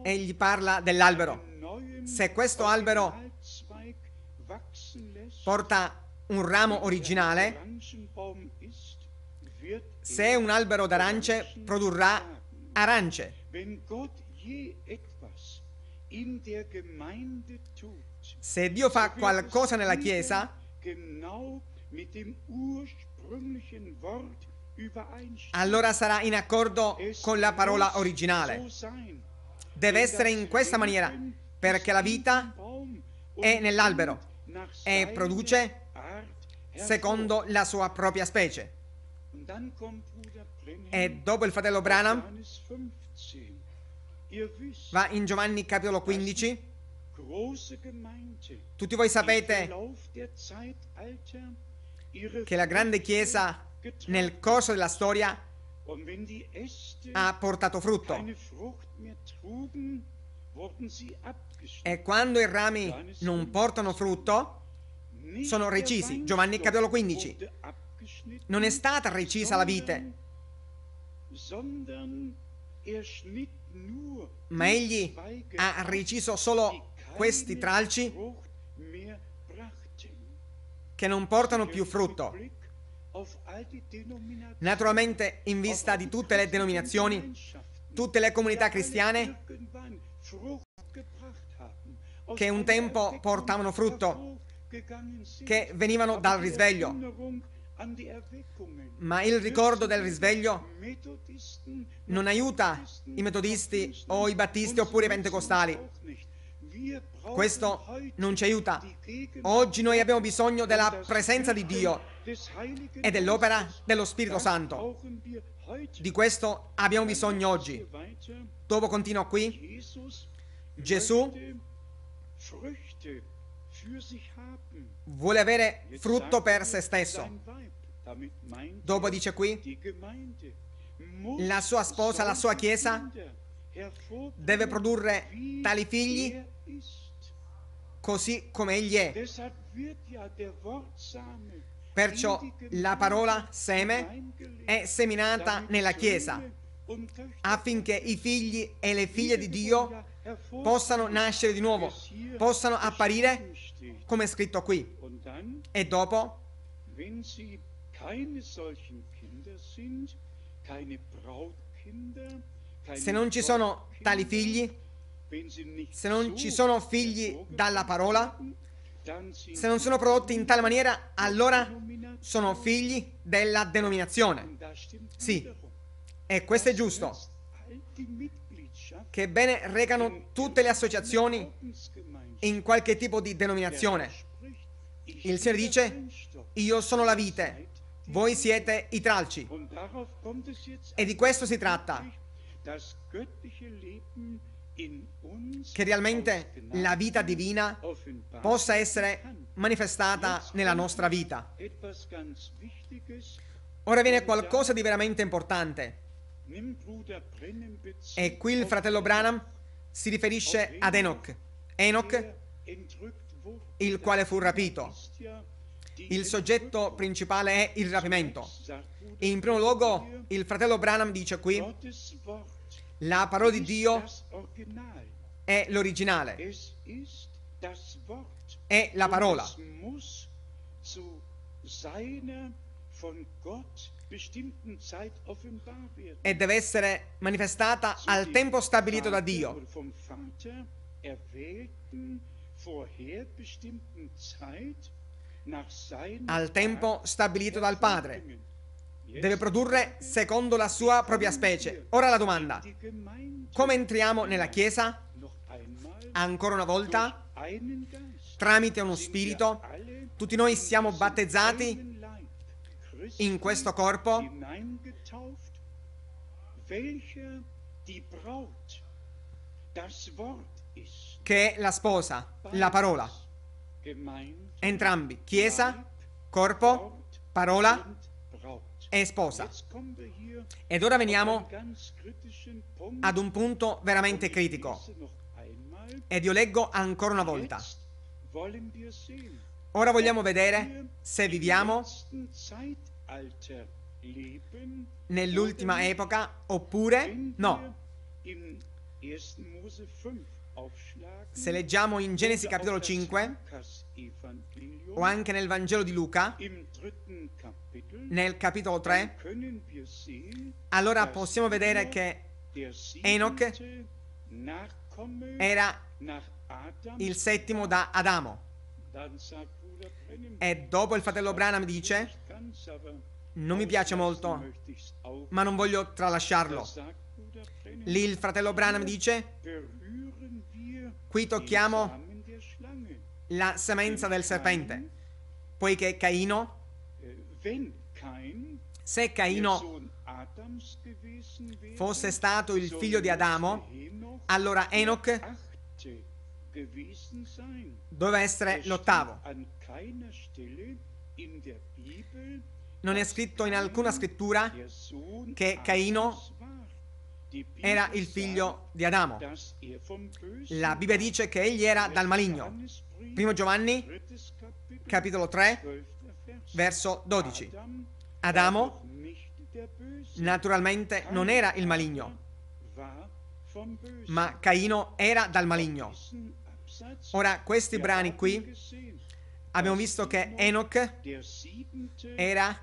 Egli parla dell'albero. Se questo albero porta un ramo originale, se è un albero d'arance, produrrà arance. Se Dio fa qualcosa nella Chiesa, allora sarà in accordo con la parola originale. Deve essere in questa maniera, perché la vita è nell'albero e produce secondo la sua propria specie. E dopo il fratello Branham va in Giovanni capitolo 15. Tutti voi sapete che la grande chiesa nel corso della storia ha portato frutto. E quando i rami non portano frutto, sono recisi. Giovanni capitolo 15. Non è stata recisa la vite, er ma egli ha reciso solo questi tralci che non portano più frutto. Naturalmente, in vista di tutte le denominazioni, tutte le comunità cristiane che un tempo portavano frutto, che venivano dal risveglio. Ma il ricordo del risveglio non aiuta i metodisti o i battisti oppure i pentecostali questo non ci aiuta. Oggi noi abbiamo bisogno della presenza di Dio e dell'opera dello Spirito Santo. Di questo abbiamo bisogno oggi. Dopo continuo qui. Gesù vuole avere frutto per se stesso. Dopo dice qui, la sua sposa, la sua chiesa deve produrre tali figli così come egli è. Perciò la parola seme è seminata nella Chiesa affinché i figli e le figlie di Dio possano nascere di nuovo, possano apparire come è scritto qui. E dopo, se non ci sono tali figli, se non ci sono figli dalla parola, se non sono prodotti in tale maniera, allora sono figli della denominazione. Sì, e questo è giusto. Che bene recano tutte le associazioni in qualche tipo di denominazione. Il Signore dice, io sono la vite, voi siete i tralci. E di questo si tratta che realmente la vita divina possa essere manifestata nella nostra vita. Ora viene qualcosa di veramente importante. E qui il fratello Branham si riferisce ad Enoch. Enoch, il quale fu rapito. Il soggetto principale è il rapimento. E in primo luogo il fratello Branham dice qui la parola di Dio è l'originale, è la parola. E deve essere manifestata al tempo stabilito da Dio. Al tempo stabilito dal Padre deve produrre secondo la sua propria specie. Ora la domanda, come entriamo nella Chiesa? Ancora una volta, tramite uno spirito, tutti noi siamo battezzati in questo corpo che è la sposa, la parola. Entrambi, Chiesa, corpo, parola e sposa. Ed ora veniamo ad un punto veramente critico. Ed io leggo ancora una volta. Ora vogliamo vedere se viviamo nell'ultima epoca oppure no. Se leggiamo in Genesi capitolo 5 o anche nel Vangelo di Luca, nel capitolo 3, allora possiamo vedere che Enoch era il settimo da Adamo. E dopo il fratello Branham dice, non mi piace molto, ma non voglio tralasciarlo. Lì il fratello Branham dice, qui tocchiamo la semenza del serpente, poiché Caino se Caino fosse stato il figlio di Adamo, allora Enoch doveva essere l'ottavo. Non è scritto in alcuna scrittura che Caino era il figlio di Adamo. La Bibbia dice che egli era dal maligno. Primo Giovanni, capitolo 3, verso 12. Adamo naturalmente non era il maligno, ma Caino era dal maligno. Ora, questi brani qui abbiamo visto che Enoch era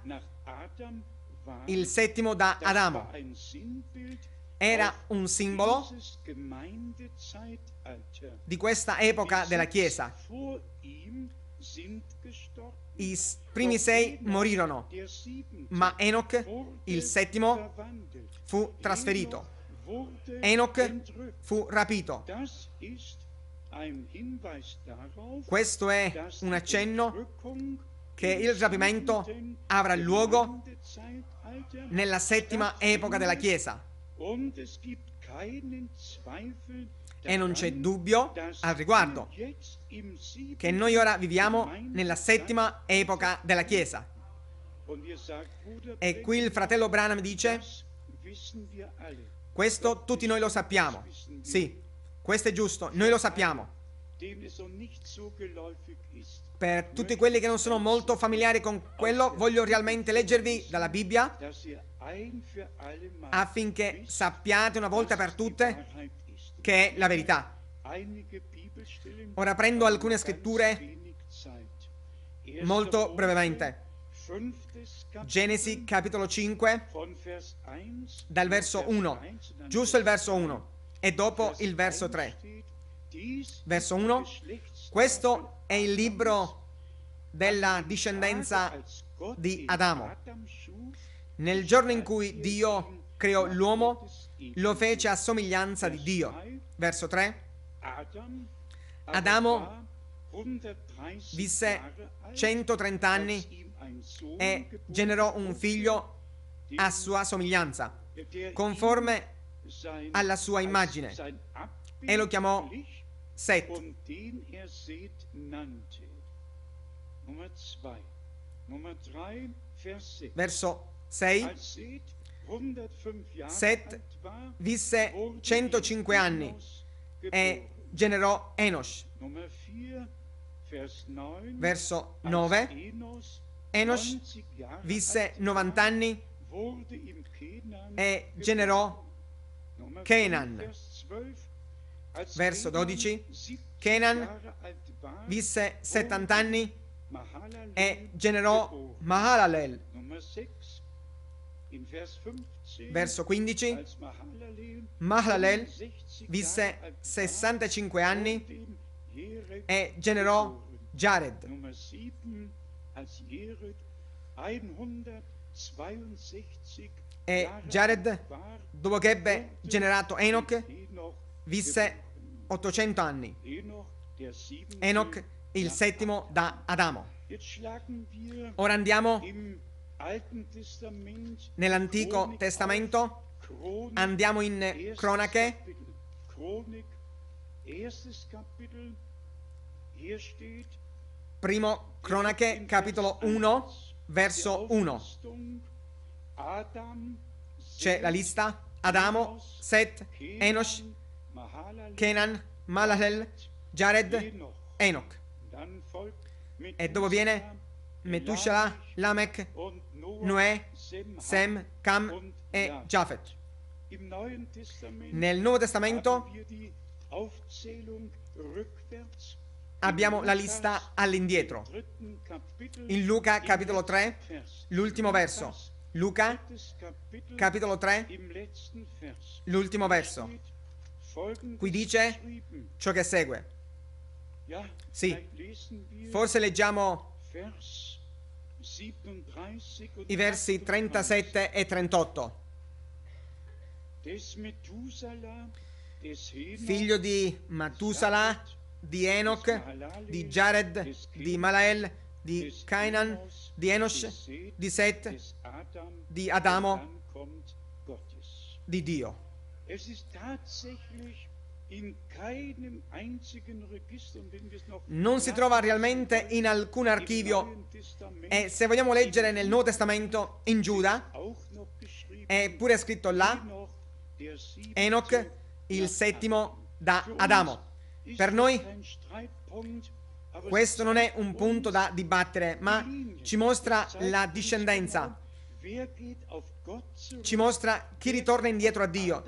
il settimo da Adamo. Era un simbolo di questa epoca della Chiesa. I primi sei morirono, ma Enoch, il settimo, fu trasferito. Enoch fu rapito. Questo è un accenno che il rapimento avrà luogo nella settima epoca della Chiesa. E non c'è dubbio al riguardo che noi ora viviamo nella settima epoca della Chiesa. E qui il fratello Branham dice, questo tutti noi lo sappiamo. Sì, questo è giusto, noi lo sappiamo. Per tutti quelli che non sono molto familiari con quello, voglio realmente leggervi dalla Bibbia affinché sappiate una volta per tutte che è la verità. Ora prendo alcune scritture molto brevemente. Genesi capitolo 5 dal verso 1, giusto il verso 1 e dopo il verso 3. Verso 1, questo è il libro della discendenza di Adamo. Nel giorno in cui Dio creò l'uomo, lo fece a somiglianza di Dio. Verso 3. Adamo visse 130 anni e generò un figlio a sua somiglianza, conforme alla sua immagine, e lo chiamò Set. Verso 6. Set visse 105 anni e generò Enosh. Verso 9. Enosh visse 90 anni e generò Kenan. Verso 12. Kenan visse 70 anni e generò Mahalalel. Verso 15, Mahalalel visse 65 um anni e generò Jared. E Jared, dopo che ebbe generato Enoch, visse 800 anni. Enoch, il settimo da Adamo. Ora andiamo Nell'Antico Testamento andiamo in Cronache, primo Cronache, capitolo 1, verso 1. C'è la lista Adamo, Set, Enosh, Kenan, Malalel, Jared, Enoch. E dopo viene Metushala, Lamech Noè, Sem, Cam e Japheth. Nel Nuovo Testamento abbiamo la lista all'indietro. In Luca capitolo 3, l'ultimo verso. Luca capitolo 3, l'ultimo verso. Qui dice ciò che segue. Sì, forse leggiamo i versi 37 e 38. Figlio di Matusala, di Enoch, di Jared, di Malael, di Cainan, di Enosh, di Set, di Adamo, di Dio non si trova realmente in alcun archivio e se vogliamo leggere nel Nuovo Testamento in Giuda è pure scritto là Enoch il settimo da Adamo per noi questo non è un punto da dibattere ma ci mostra la discendenza ci mostra chi ritorna indietro a Dio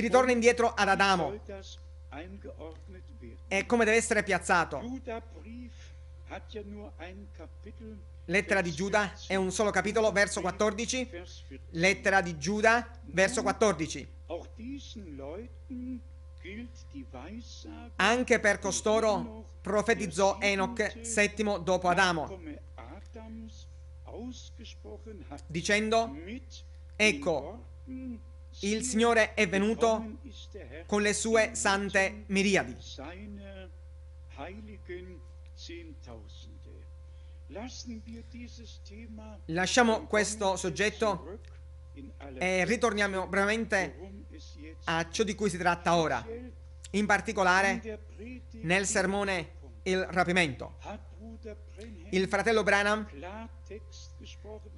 che ritorna indietro ad Adamo e come deve essere piazzato. Lettera di Giuda è un solo capitolo, verso 14. Lettera di Giuda, verso 14. Anche per costoro profetizzò Enoch, settimo dopo Adamo, dicendo, ecco, il Signore è venuto con le sue sante miriadi. Lasciamo questo soggetto e ritorniamo brevemente a ciò di cui si tratta ora, in particolare nel sermone Il rapimento. Il fratello Branham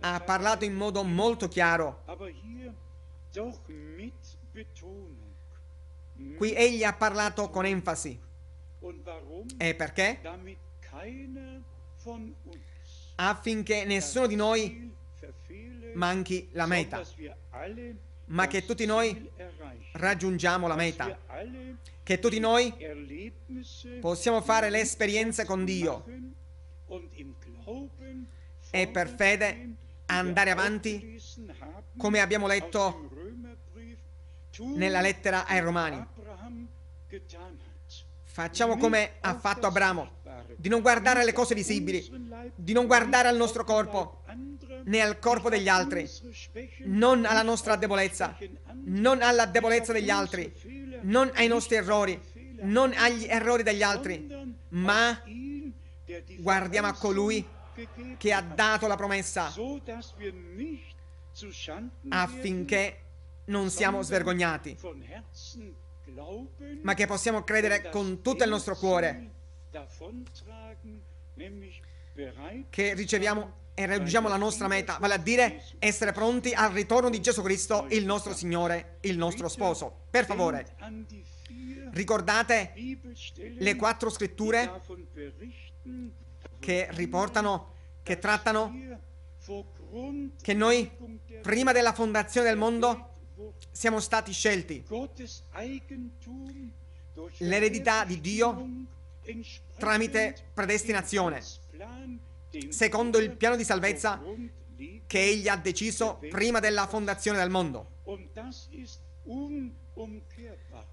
ha parlato in modo molto chiaro Qui egli ha parlato con enfasi. E perché? Affinché nessuno di noi manchi la meta, ma che tutti noi raggiungiamo la meta, che tutti noi possiamo fare le esperienze con Dio e per fede andare avanti, come abbiamo letto nella lettera ai Romani. Facciamo come ha fatto Abramo, di non guardare alle cose visibili, di non guardare al nostro corpo, né al corpo degli altri, non alla nostra debolezza, non alla debolezza degli altri, non ai nostri errori, non agli errori degli altri, ma guardiamo a colui che ha dato la promessa affinché non siamo svergognati, ma che possiamo credere con tutto il nostro cuore, che riceviamo e raggiungiamo la nostra meta, vale a dire essere pronti al ritorno di Gesù Cristo, il nostro Signore, il nostro Sposo. Per favore, ricordate le quattro scritture che riportano, che trattano, che noi prima della fondazione del mondo siamo stati scelti. L'eredità di Dio tramite predestinazione, secondo il piano di salvezza che Egli ha deciso prima della fondazione del mondo.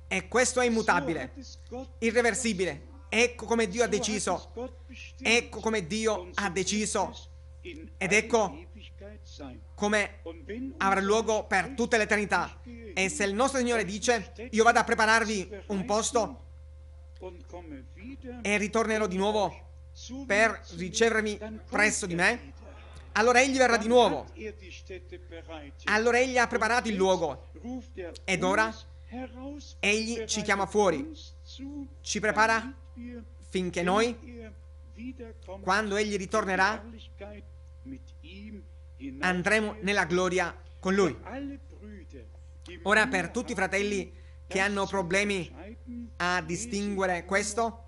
E questo è immutabile, irreversibile. Ecco come Dio ha deciso. Ecco come Dio ha deciso. Ed ecco come avrà luogo per tutta l'eternità. E se il nostro Signore dice, io vado a prepararvi un posto e ritornerò di nuovo per ricevermi presso di me, allora egli verrà di nuovo. Allora egli ha preparato il luogo. Ed ora egli ci chiama fuori, ci prepara finché noi, quando egli ritornerà, andremo nella gloria con Lui. Ora per tutti i fratelli che hanno problemi a distinguere questo,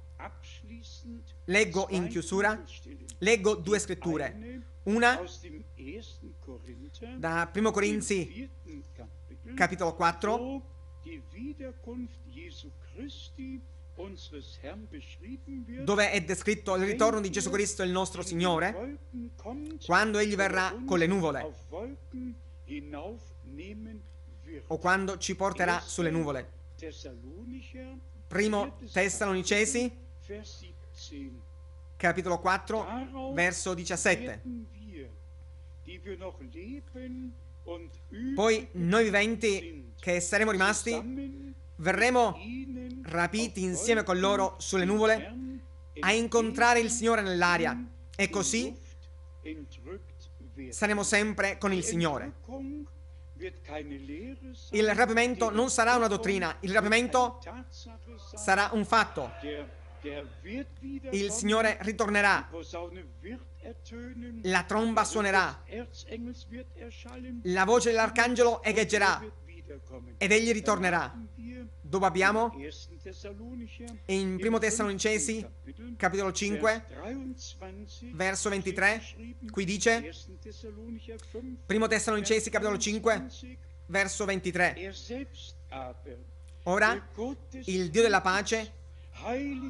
leggo in chiusura, leggo due scritture. Una da 1 Corinzi capitolo 4 dove è descritto il ritorno di Gesù Cristo il nostro Signore, quando Egli verrà con le nuvole o quando ci porterà sulle nuvole. Primo Tessalonicesi, capitolo 4, verso 17. Poi noi viventi che saremo rimasti Verremo rapiti insieme con loro sulle nuvole a incontrare il Signore nell'aria e così saremo sempre con il Signore. Il rapimento non sarà una dottrina, il rapimento sarà un fatto. Il Signore ritornerà, la tromba suonerà, la voce dell'arcangelo echeggerà, ed egli ritornerà. Dove abbiamo? in 1 Tessalonicesi, capitolo 5, verso 23, qui dice, 1 Tessalonicesi, capitolo 5, verso 23. Ora, il Dio della pace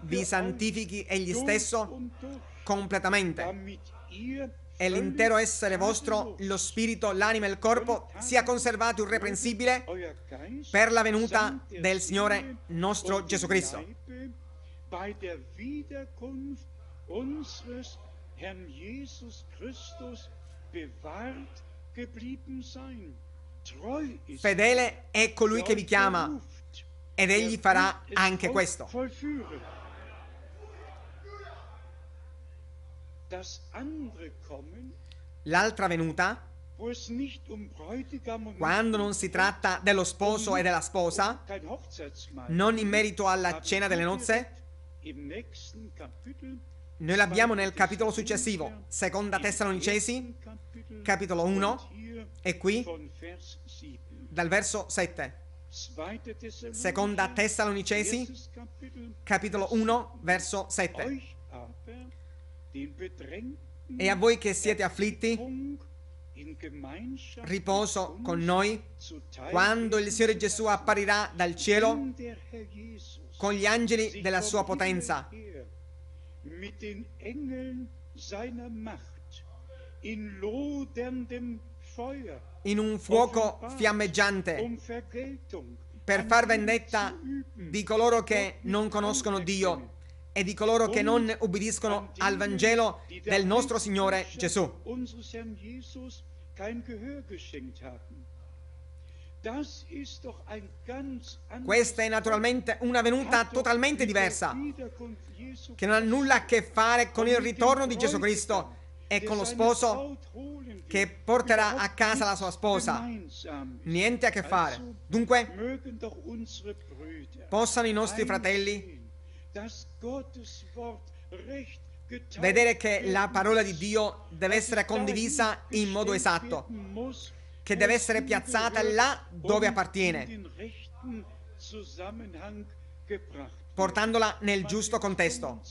vi santifichi egli stesso completamente e l'intero essere vostro, lo spirito, l'anima e il corpo, sia conservato irreprensibile per la venuta del Signore nostro Gesù Cristo. Fedele è colui che vi chiama ed egli farà anche questo. L'altra venuta, um quando non si tratta dello sposo e della sposa, non in merito alla cena delle nozze, noi l'abbiamo nel capitolo successivo, seconda Tessalonicesi, capitolo 1, e qui dal verso 7. Seconda Tessalonicesi, capitolo 1, verso 7. E a voi che siete afflitti, riposo con noi, quando il Signore Gesù apparirà dal cielo con gli angeli della sua potenza, in un fuoco fiammeggiante um per far vendetta di coloro che non conoscono Dio e di coloro che non ubbidiscono al Vangelo del nostro Signore Gesù. Questa è naturalmente una venuta totalmente diversa, che non ha nulla a che fare con il ritorno di Gesù Cristo e con lo sposo che porterà a casa la sua sposa. Niente a che fare. Dunque, possano i nostri fratelli Vedere che la parola di Dio deve essere condivisa in modo esatto, che deve essere piazzata là dove appartiene, portandola nel giusto contesto.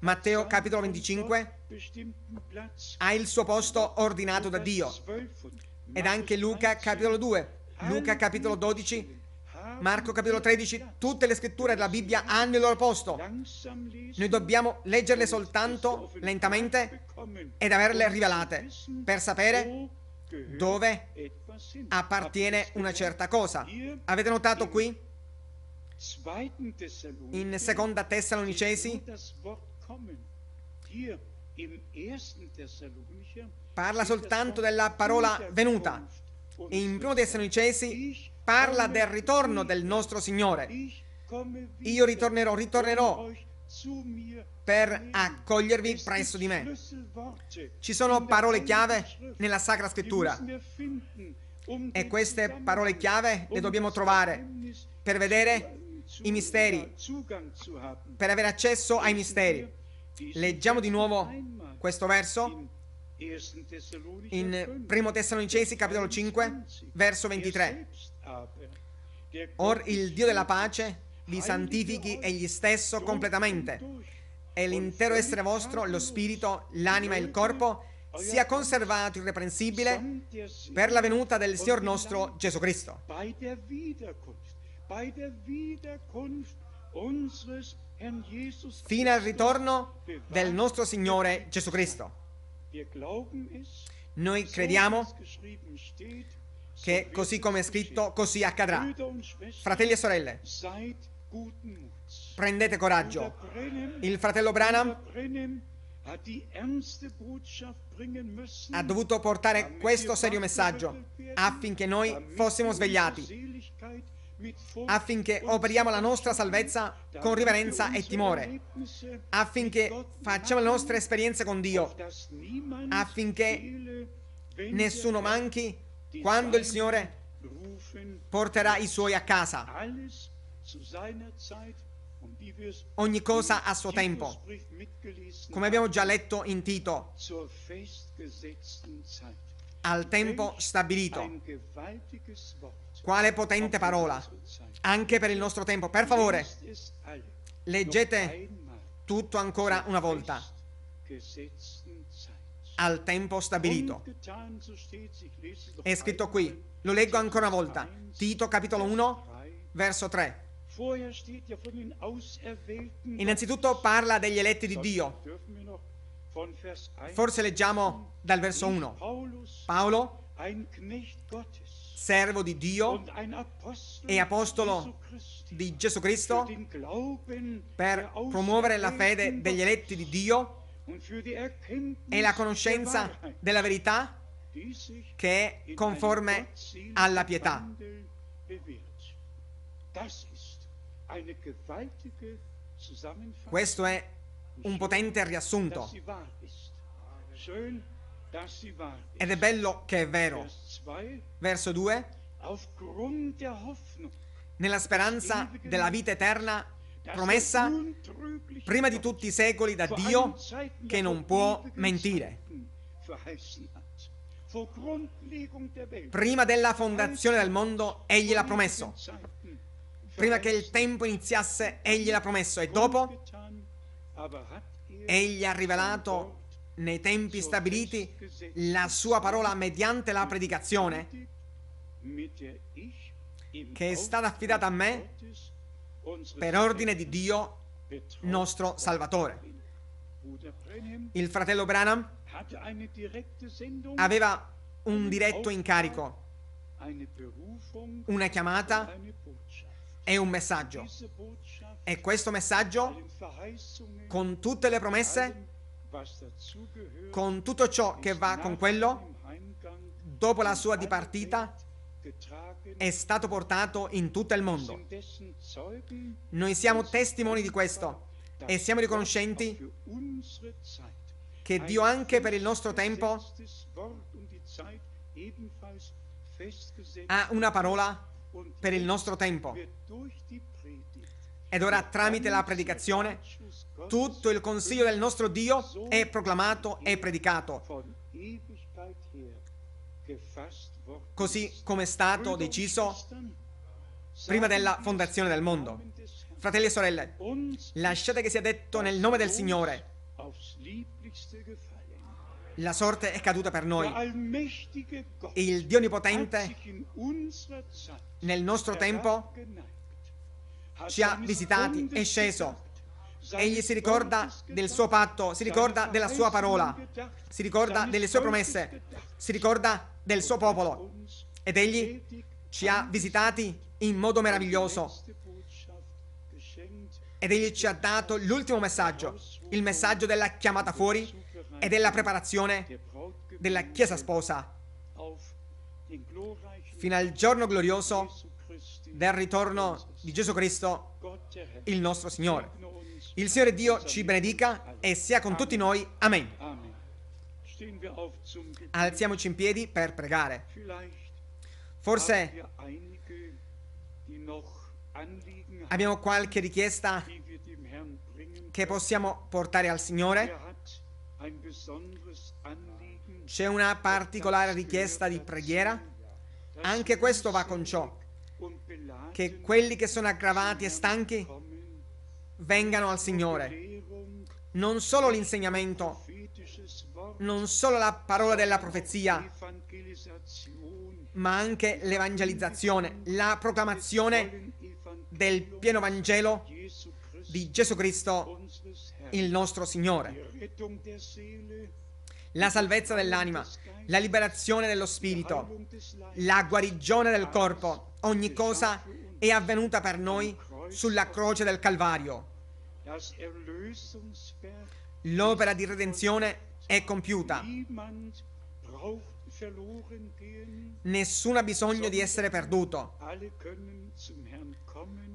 Matteo capitolo 25 ha il suo posto ordinato da Dio. Ed anche Luca capitolo 2, Luca capitolo 12 Marco capitolo 13, tutte le scritture della Bibbia hanno il loro posto. Noi dobbiamo leggerle soltanto lentamente ed averle rivelate per sapere dove appartiene una certa cosa. Avete notato qui? In seconda Tessalonicesi parla soltanto della parola venuta. E in 1 Tessalonicesi parla del ritorno del nostro Signore. Io ritornerò, ritornerò per accogliervi presso di me. Ci sono parole chiave nella Sacra Scrittura e queste parole chiave le dobbiamo trovare per vedere i misteri, per avere accesso ai misteri. Leggiamo di nuovo questo verso in 1 Tessalonicesi capitolo 5 verso 23. Or il Dio della pace vi santifichi egli stesso completamente e l'intero essere vostro, lo spirito, l'anima e il corpo sia conservato irreprensibile per la venuta del Signor nostro Gesù Cristo. Fino al ritorno del nostro Signore Gesù Cristo. Noi crediamo che così come è scritto, così accadrà. Fratelli e sorelle, prendete coraggio. Il fratello Branham ha dovuto portare questo serio messaggio affinché noi fossimo svegliati affinché operiamo la nostra salvezza con riverenza e timore, affinché facciamo le nostre esperienze con Dio, affinché nessuno manchi quando il Signore porterà i suoi a casa. Ogni cosa a suo tempo, come abbiamo già letto in Tito, al tempo stabilito. Quale potente parola, anche per il nostro tempo. Per favore, leggete tutto ancora una volta, al tempo stabilito. È scritto qui, lo leggo ancora una volta, Tito capitolo 1, verso 3. Innanzitutto parla degli eletti di Dio. Forse leggiamo dal verso 1. Paolo, servo di Dio e apostolo di Gesù Cristo per promuovere la fede degli eletti di Dio e la conoscenza della verità che è conforme alla pietà. Questo è un potente riassunto. Ed è bello che è vero. Verso 2. Nella speranza della vita eterna promessa prima di tutti i secoli da Dio che non può mentire. Prima della fondazione del mondo, egli l'ha promesso. Prima che il tempo iniziasse, egli l'ha promesso. E dopo, er egli ha rivelato nei tempi stabiliti la sua parola mediante la predicazione che è stata affidata a me per ordine di Dio nostro Salvatore. Il fratello Branham aveva un diretto incarico, una chiamata e un messaggio. E questo messaggio, con tutte le promesse, con tutto ciò che va con quello, dopo la sua dipartita, è stato portato in tutto il mondo. Noi siamo testimoni di questo e siamo riconoscenti che Dio anche per il nostro tempo ha una parola per il nostro tempo. Ed ora tramite la predicazione tutto il consiglio del nostro Dio è proclamato e predicato, così come è stato deciso prima della fondazione del mondo. Fratelli e sorelle, lasciate che sia detto nel nome del Signore. La sorte è caduta per noi. Il Dio Onnipotente nel nostro tempo ci ha visitati, è sceso Egli si ricorda del suo patto, si ricorda della sua parola, si ricorda delle sue promesse, si ricorda del suo popolo. Ed egli ci ha visitati in modo meraviglioso. Ed egli ci ha dato l'ultimo messaggio, il messaggio della chiamata fuori e della preparazione della Chiesa sposa fino al giorno glorioso del ritorno di Gesù Cristo, il nostro Signore. Il Signore Dio ci benedica e sia con tutti noi. Amen. Alziamoci in piedi per pregare. Forse abbiamo qualche richiesta che possiamo portare al Signore. C'è una particolare richiesta di preghiera? Anche questo va con ciò che quelli che sono aggravati e stanchi vengano al Signore. Non solo l'insegnamento, non solo la parola della profezia, ma anche l'evangelizzazione, la proclamazione del pieno Vangelo di Gesù Cristo, il nostro Signore. La salvezza dell'anima, la liberazione dello spirito, la guarigione del corpo, ogni cosa è avvenuta per noi sulla croce del Calvario. L'opera di redenzione è compiuta. Nessuno ha bisogno di essere perduto,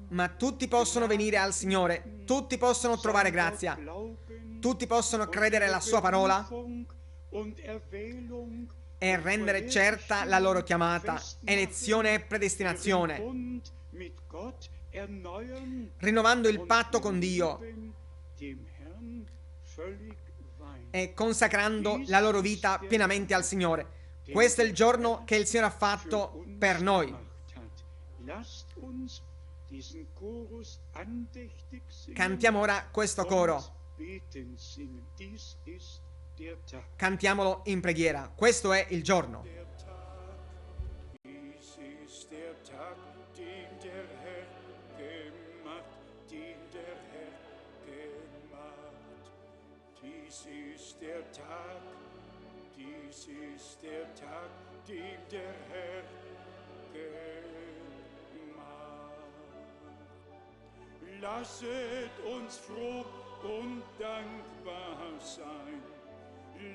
ma tutti possono venire al Signore, tutti possono trovare grazia, tutti possono credere alla Sua parola e rendere certa la loro chiamata, elezione e predestinazione rinnovando il patto con Dio e consacrando la loro vita pienamente al Signore. Questo è il giorno che il Signore ha fatto per noi. Cantiamo ora questo coro. Cantiamolo in preghiera. Questo è il giorno. Dies ist der Tag, dies ist der Tag, den der Herr gemacht. Lasset uns froh und dankbar sein.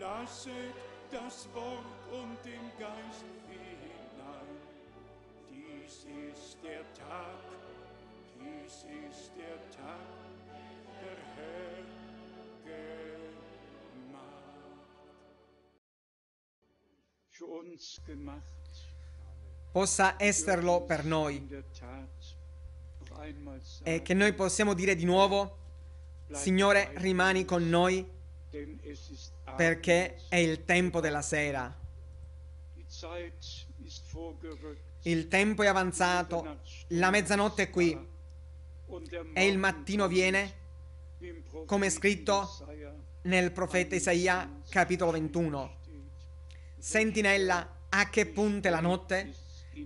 Lasset das Wort und den Geist hinein. Dies ist der Tag, dies ist der Tag, der Herr possa esserlo per noi e che noi possiamo dire di nuovo, Signore rimani con noi perché è il tempo della sera. Il tempo è avanzato, la mezzanotte è qui e il mattino viene, come scritto nel profeta Isaia capitolo 21. Sentinella, a che punte la notte?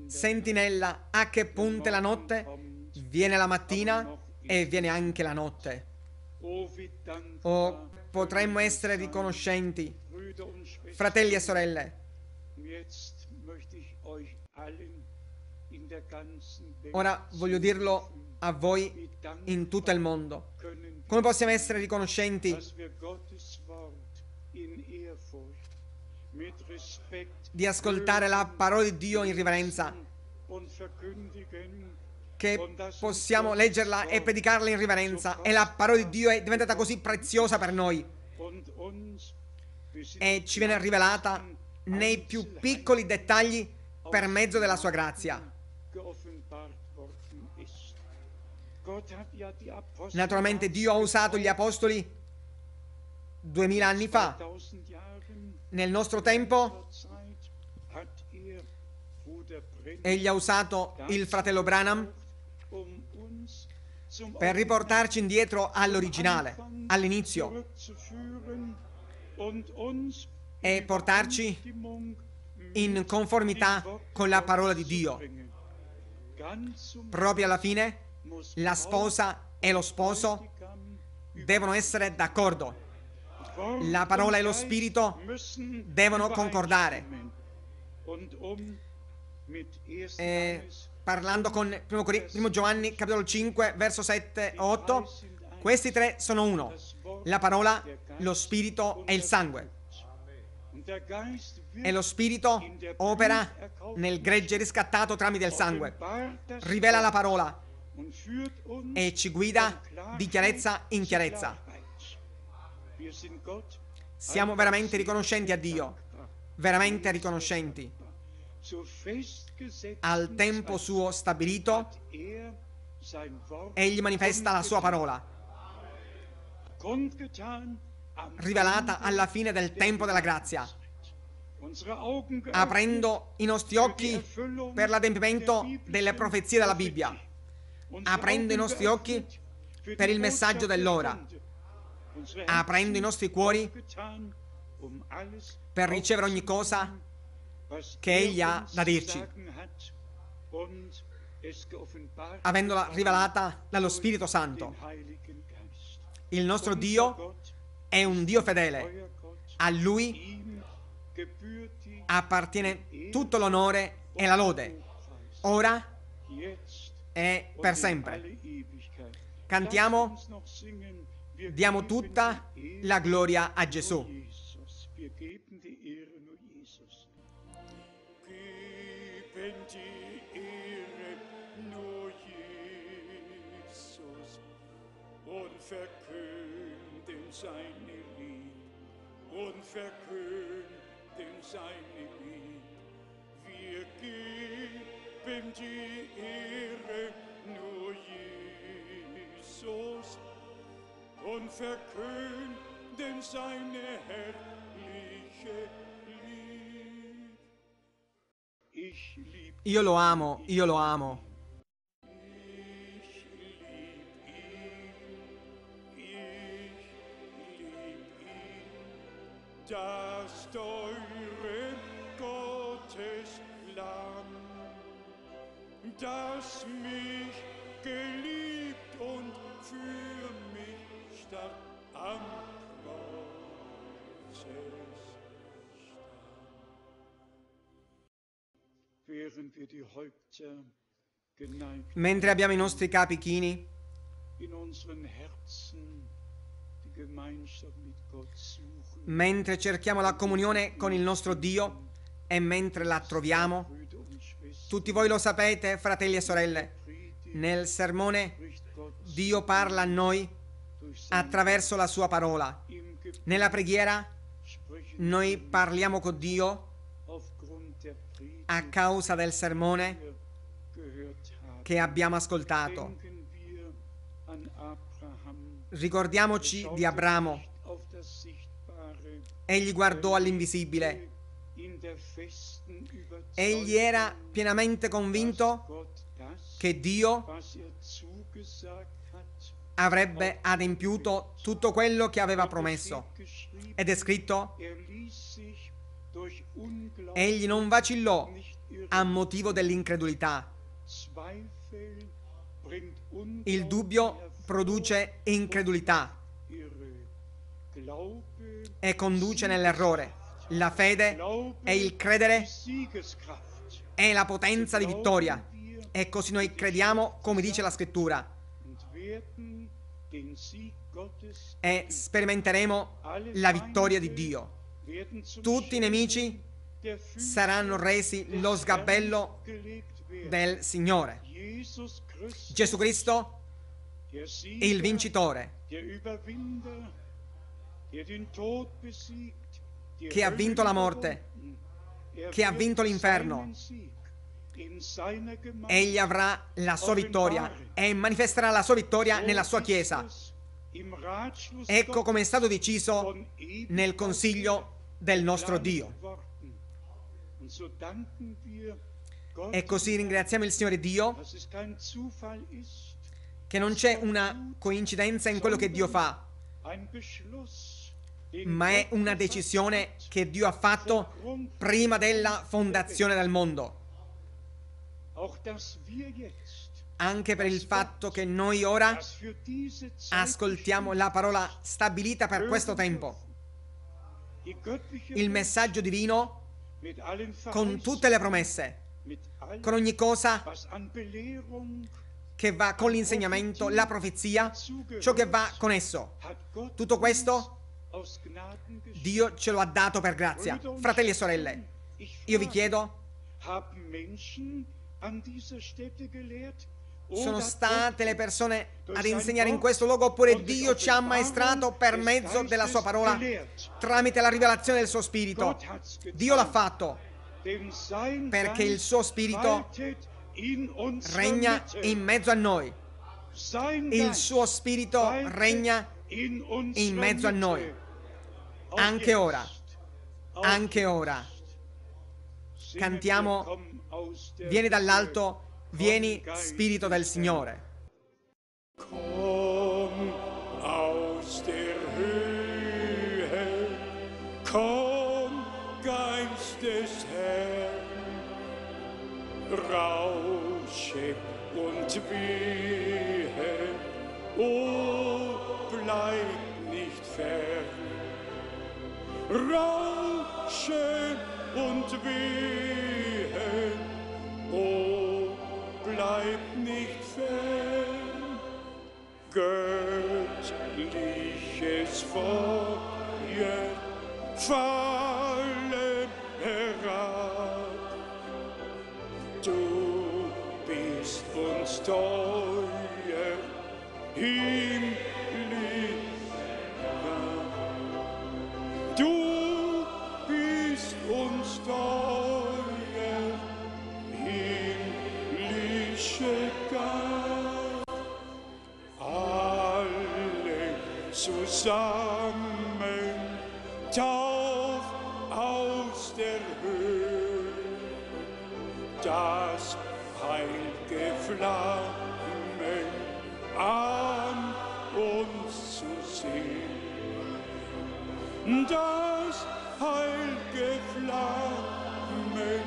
Sentinella, a che punte la notte? Viene la mattina e viene anche la notte. Oh, potremmo essere riconoscenti, fratelli e sorelle. Ora voglio dirlo a voi in tutto il mondo. Come possiamo essere riconoscenti di ascoltare la parola di Dio in riverenza, che possiamo leggerla e predicarla in riverenza. E la parola di Dio è diventata così preziosa per noi e ci viene rivelata nei più piccoli dettagli per mezzo della sua grazia. Naturalmente Dio ha usato gli apostoli duemila anni fa nel nostro tempo egli ha usato il fratello Branham per riportarci indietro all'originale, all'inizio e portarci in conformità con la parola di Dio. Proprio alla fine la sposa e lo sposo devono essere d'accordo la parola e lo spirito devono concordare. E eh, parlando con 1 Giovanni capitolo 5 verso 7 8, questi tre sono uno, la parola, lo spirito e il sangue. E lo Spirito opera nel gregge riscattato tramite il sangue, rivela la parola e ci guida di chiarezza in chiarezza siamo veramente riconoscenti a Dio, veramente riconoscenti. Al tempo suo stabilito, Egli manifesta la sua parola, rivelata alla fine del tempo della grazia, aprendo i nostri occhi per l'adempimento delle profezie della Bibbia, aprendo i nostri occhi per il messaggio dell'ora aprendo i nostri cuori per ricevere ogni cosa che Egli ha da dirci, avendola rivelata dallo Spirito Santo. Il nostro Dio è un Dio fedele, a Lui appartiene tutto l'onore e la lode, ora e per sempre. Cantiamo Diamo tutta la gloria a Gesù. verkünden seine Liebe und verkünden seine Liebe. Wir geben die Ehre nur Jesus. und verkünden seine herrliche Lieb. Ich lieb io lo amo, io lo amo. das teure Gottes Lamm, das mich geliebt und fühlt. Richter am Kreuzes Mentre abbiamo i nostri capi chini, in mentre cerchiamo la comunione con il nostro Dio e mentre la troviamo, tutti voi lo sapete, fratelli e sorelle, nel sermone Dio parla a noi attraverso la sua parola. Nella preghiera noi parliamo con Dio a causa del sermone che abbiamo ascoltato. Ricordiamoci di Abramo. Egli guardò all'invisibile. Egli era pienamente convinto che Dio avrebbe adempiuto tutto quello che aveva promesso. Ed è scritto, egli non vacillò a motivo dell'incredulità. Il dubbio produce incredulità e conduce nell'errore. La fede e il credere è la potenza di vittoria. E così noi crediamo come dice la scrittura e sperimenteremo la vittoria di Dio. Tutti i nemici saranno resi lo sgabello del Signore. Gesù Cristo il vincitore che ha vinto la morte, er che ha vinto l'inferno, Egli avrà la sua vittoria e manifesterà la sua vittoria nella sua Chiesa. Ecco come è stato deciso nel Consiglio del nostro Dio. E così ringraziamo il Signore Dio che non c'è una coincidenza in quello che Dio fa, ma è una decisione che Dio ha fatto prima della fondazione del mondo anche per il fatto che noi ora ascoltiamo la parola stabilita per questo tempo. Il messaggio divino con tutte le promesse, con ogni cosa che va con l'insegnamento, la profezia, ciò che va con esso. Tutto questo Dio ce lo ha dato per grazia. Fratelli e sorelle, io vi chiedo, sono state le persone ad insegnare in questo luogo oppure Dio ci ha ammaestrato per mezzo della sua parola tramite la rivelazione del suo spirito. Dio l'ha fatto perché il suo spirito regna in mezzo a noi. Il suo spirito regna in mezzo a noi. Anche ora, anche ora, cantiamo Vieni dall'alto, vieni Spirito del Signore. Komm aus Geist des Herrn, rausche und wehe, oh, bleib nicht fern. Rausche und wehe, forget. Far das heilge Flammen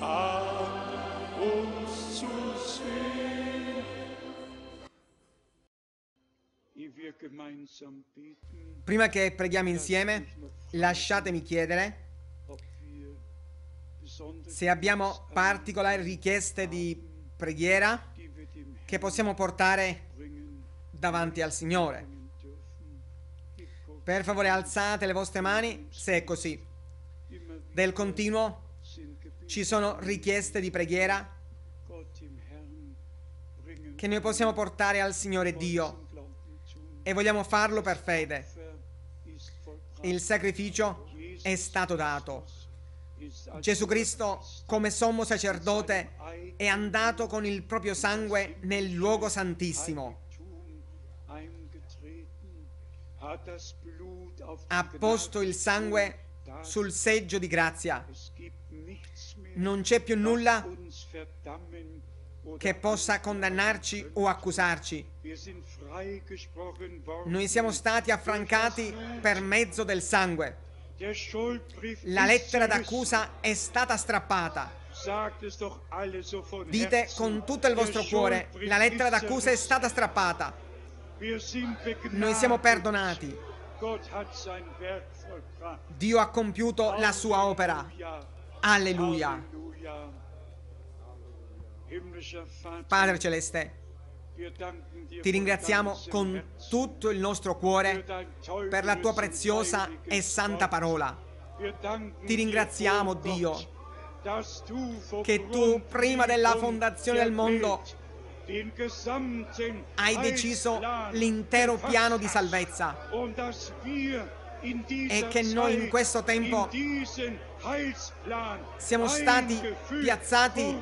an uns zu sehen. Prima che preghiamo insieme, lasciatemi chiedere se abbiamo particolari richieste di preghiera che possiamo portare davanti al Signore. Per favore alzate le vostre mani se è così. Del continuo ci sono richieste di preghiera che noi possiamo portare al Signore Dio e vogliamo farlo per fede. Il sacrificio è stato dato. Gesù Cristo, come sommo sacerdote, è andato con il proprio sangue nel luogo santissimo ha posto il sangue sul seggio di grazia. Non c'è più nulla che possa condannarci o accusarci. Noi siamo stati affrancati per mezzo del sangue. La lettera d'accusa è stata strappata. Dite con tutto il vostro cuore, la lettera d'accusa è stata strappata. Noi siamo perdonati. Dio ha compiuto la sua opera. Alleluia. Padre Celeste, ti ringraziamo con tutto il nostro cuore per la tua preziosa e santa parola. Ti ringraziamo, Dio, che tu, prima della fondazione del mondo, hai deciso l'intero piano di salvezza e che noi in questo tempo siamo stati piazzati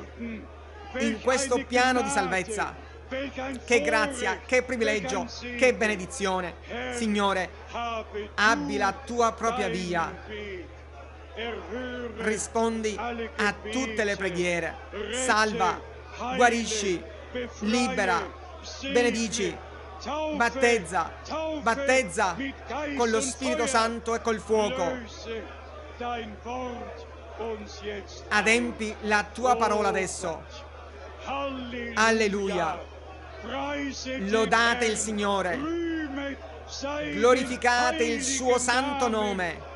in questo piano di salvezza. Che grazia, che privilegio, che benedizione. Signore, abbi la tua propria via. Rispondi a tutte le preghiere. Salva, guarisci, libera, benedici, battezza, battezza con lo Spirito Santo e col fuoco. Adempi la tua parola adesso. Alleluia. Lodate il Signore. Glorificate il suo santo nome.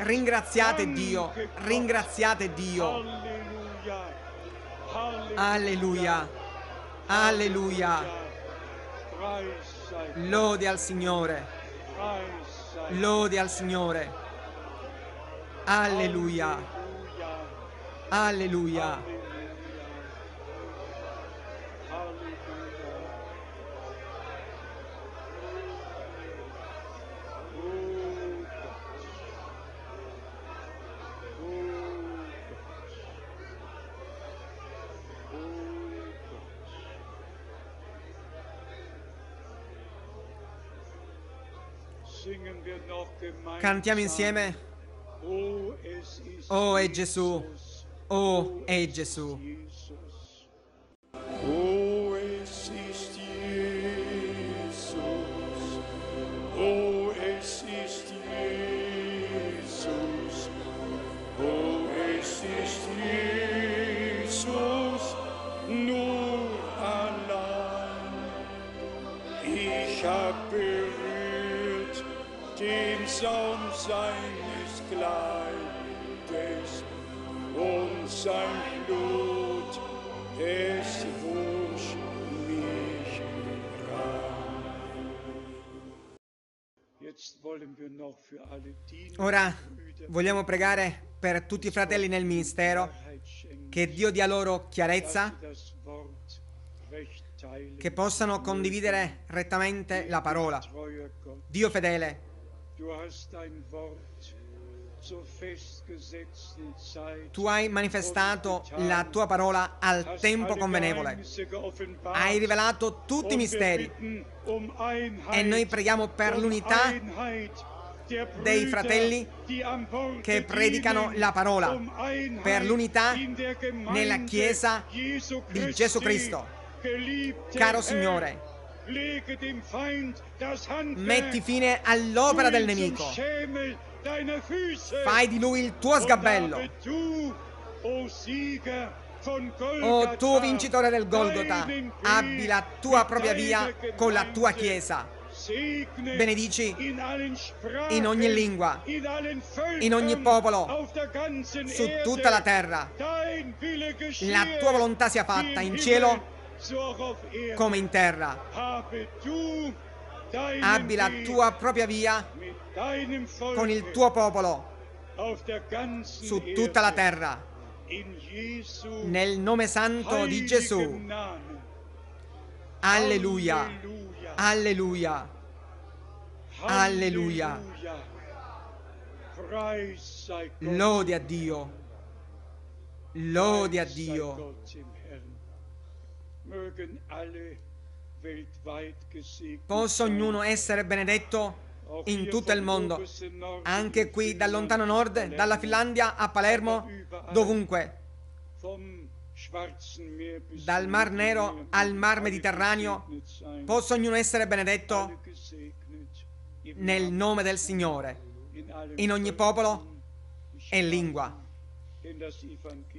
Ringraziate Dio. Ringraziate Dio. Alleluia. Alleluia. Lode al Signore. Lode al Signore. Alleluia. Alleluia. Cantiamo insieme. Oh è Gesù, oh è Gesù. Oh, es ist Oh. oh seines Kleides und sein Blut, es wusch mich rein. Ora vogliamo pregare per tutti i fratelli nel ministero che Dio dia loro chiarezza, che possano condividere rettamente la parola. Dio fedele tu hai manifestato la tua parola al tempo convenevole. Hai rivelato tutti i um misteri. Um e noi preghiamo per um l'unità dei fratelli che predicano la parola, per l'unità nella Chiesa di Gesù Cristo. Caro Signore, Metti fine all'opera del nemico. Fai di lui il tuo sgabello. O tu, vincitore del Golgotha, abbi la tua propria via con la tua Chiesa. Benedici in ogni lingua, in ogni popolo, su tutta la terra. La tua volontà sia fatta in cielo come in terra. Abbi la tua propria via con il tuo popolo su tutta la terra. Nel nome santo di Gesù. Alleluia. Alleluia. Alleluia. Lode a Dio. Lode a Dio. Possa ognuno essere benedetto in tutto il mondo, anche qui dal lontano nord, dalla Finlandia a Palermo, dovunque. Dal Mar Nero al Mar Mediterraneo, possa ognuno essere benedetto nel nome del Signore, in ogni popolo e lingua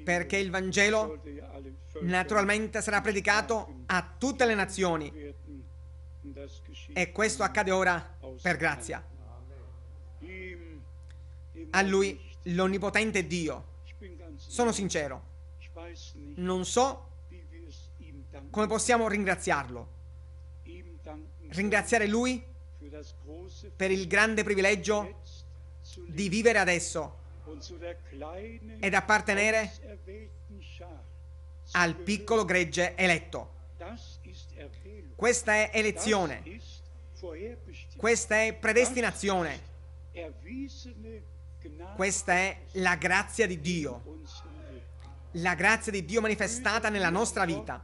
perché il Vangelo naturalmente sarà predicato a tutte le nazioni e questo accade ora per grazia. A lui l'onnipotente Dio. Sono sincero, non so come possiamo ringraziarlo. Ringraziare lui per il grande privilegio di vivere adesso ed appartenere al piccolo gregge eletto. Questa è elezione, questa è predestinazione, questa è la grazia di Dio, la grazia di Dio manifestata nella nostra vita.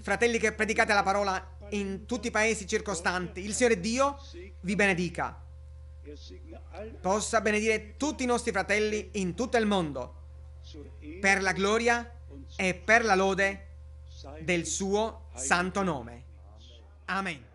Fratelli che predicate la parola in tutti i paesi circostanti, il Signore Dio vi benedica possa benedire tutti i nostri fratelli in tutto il mondo per la gloria e per la lode del suo santo nome. Amen.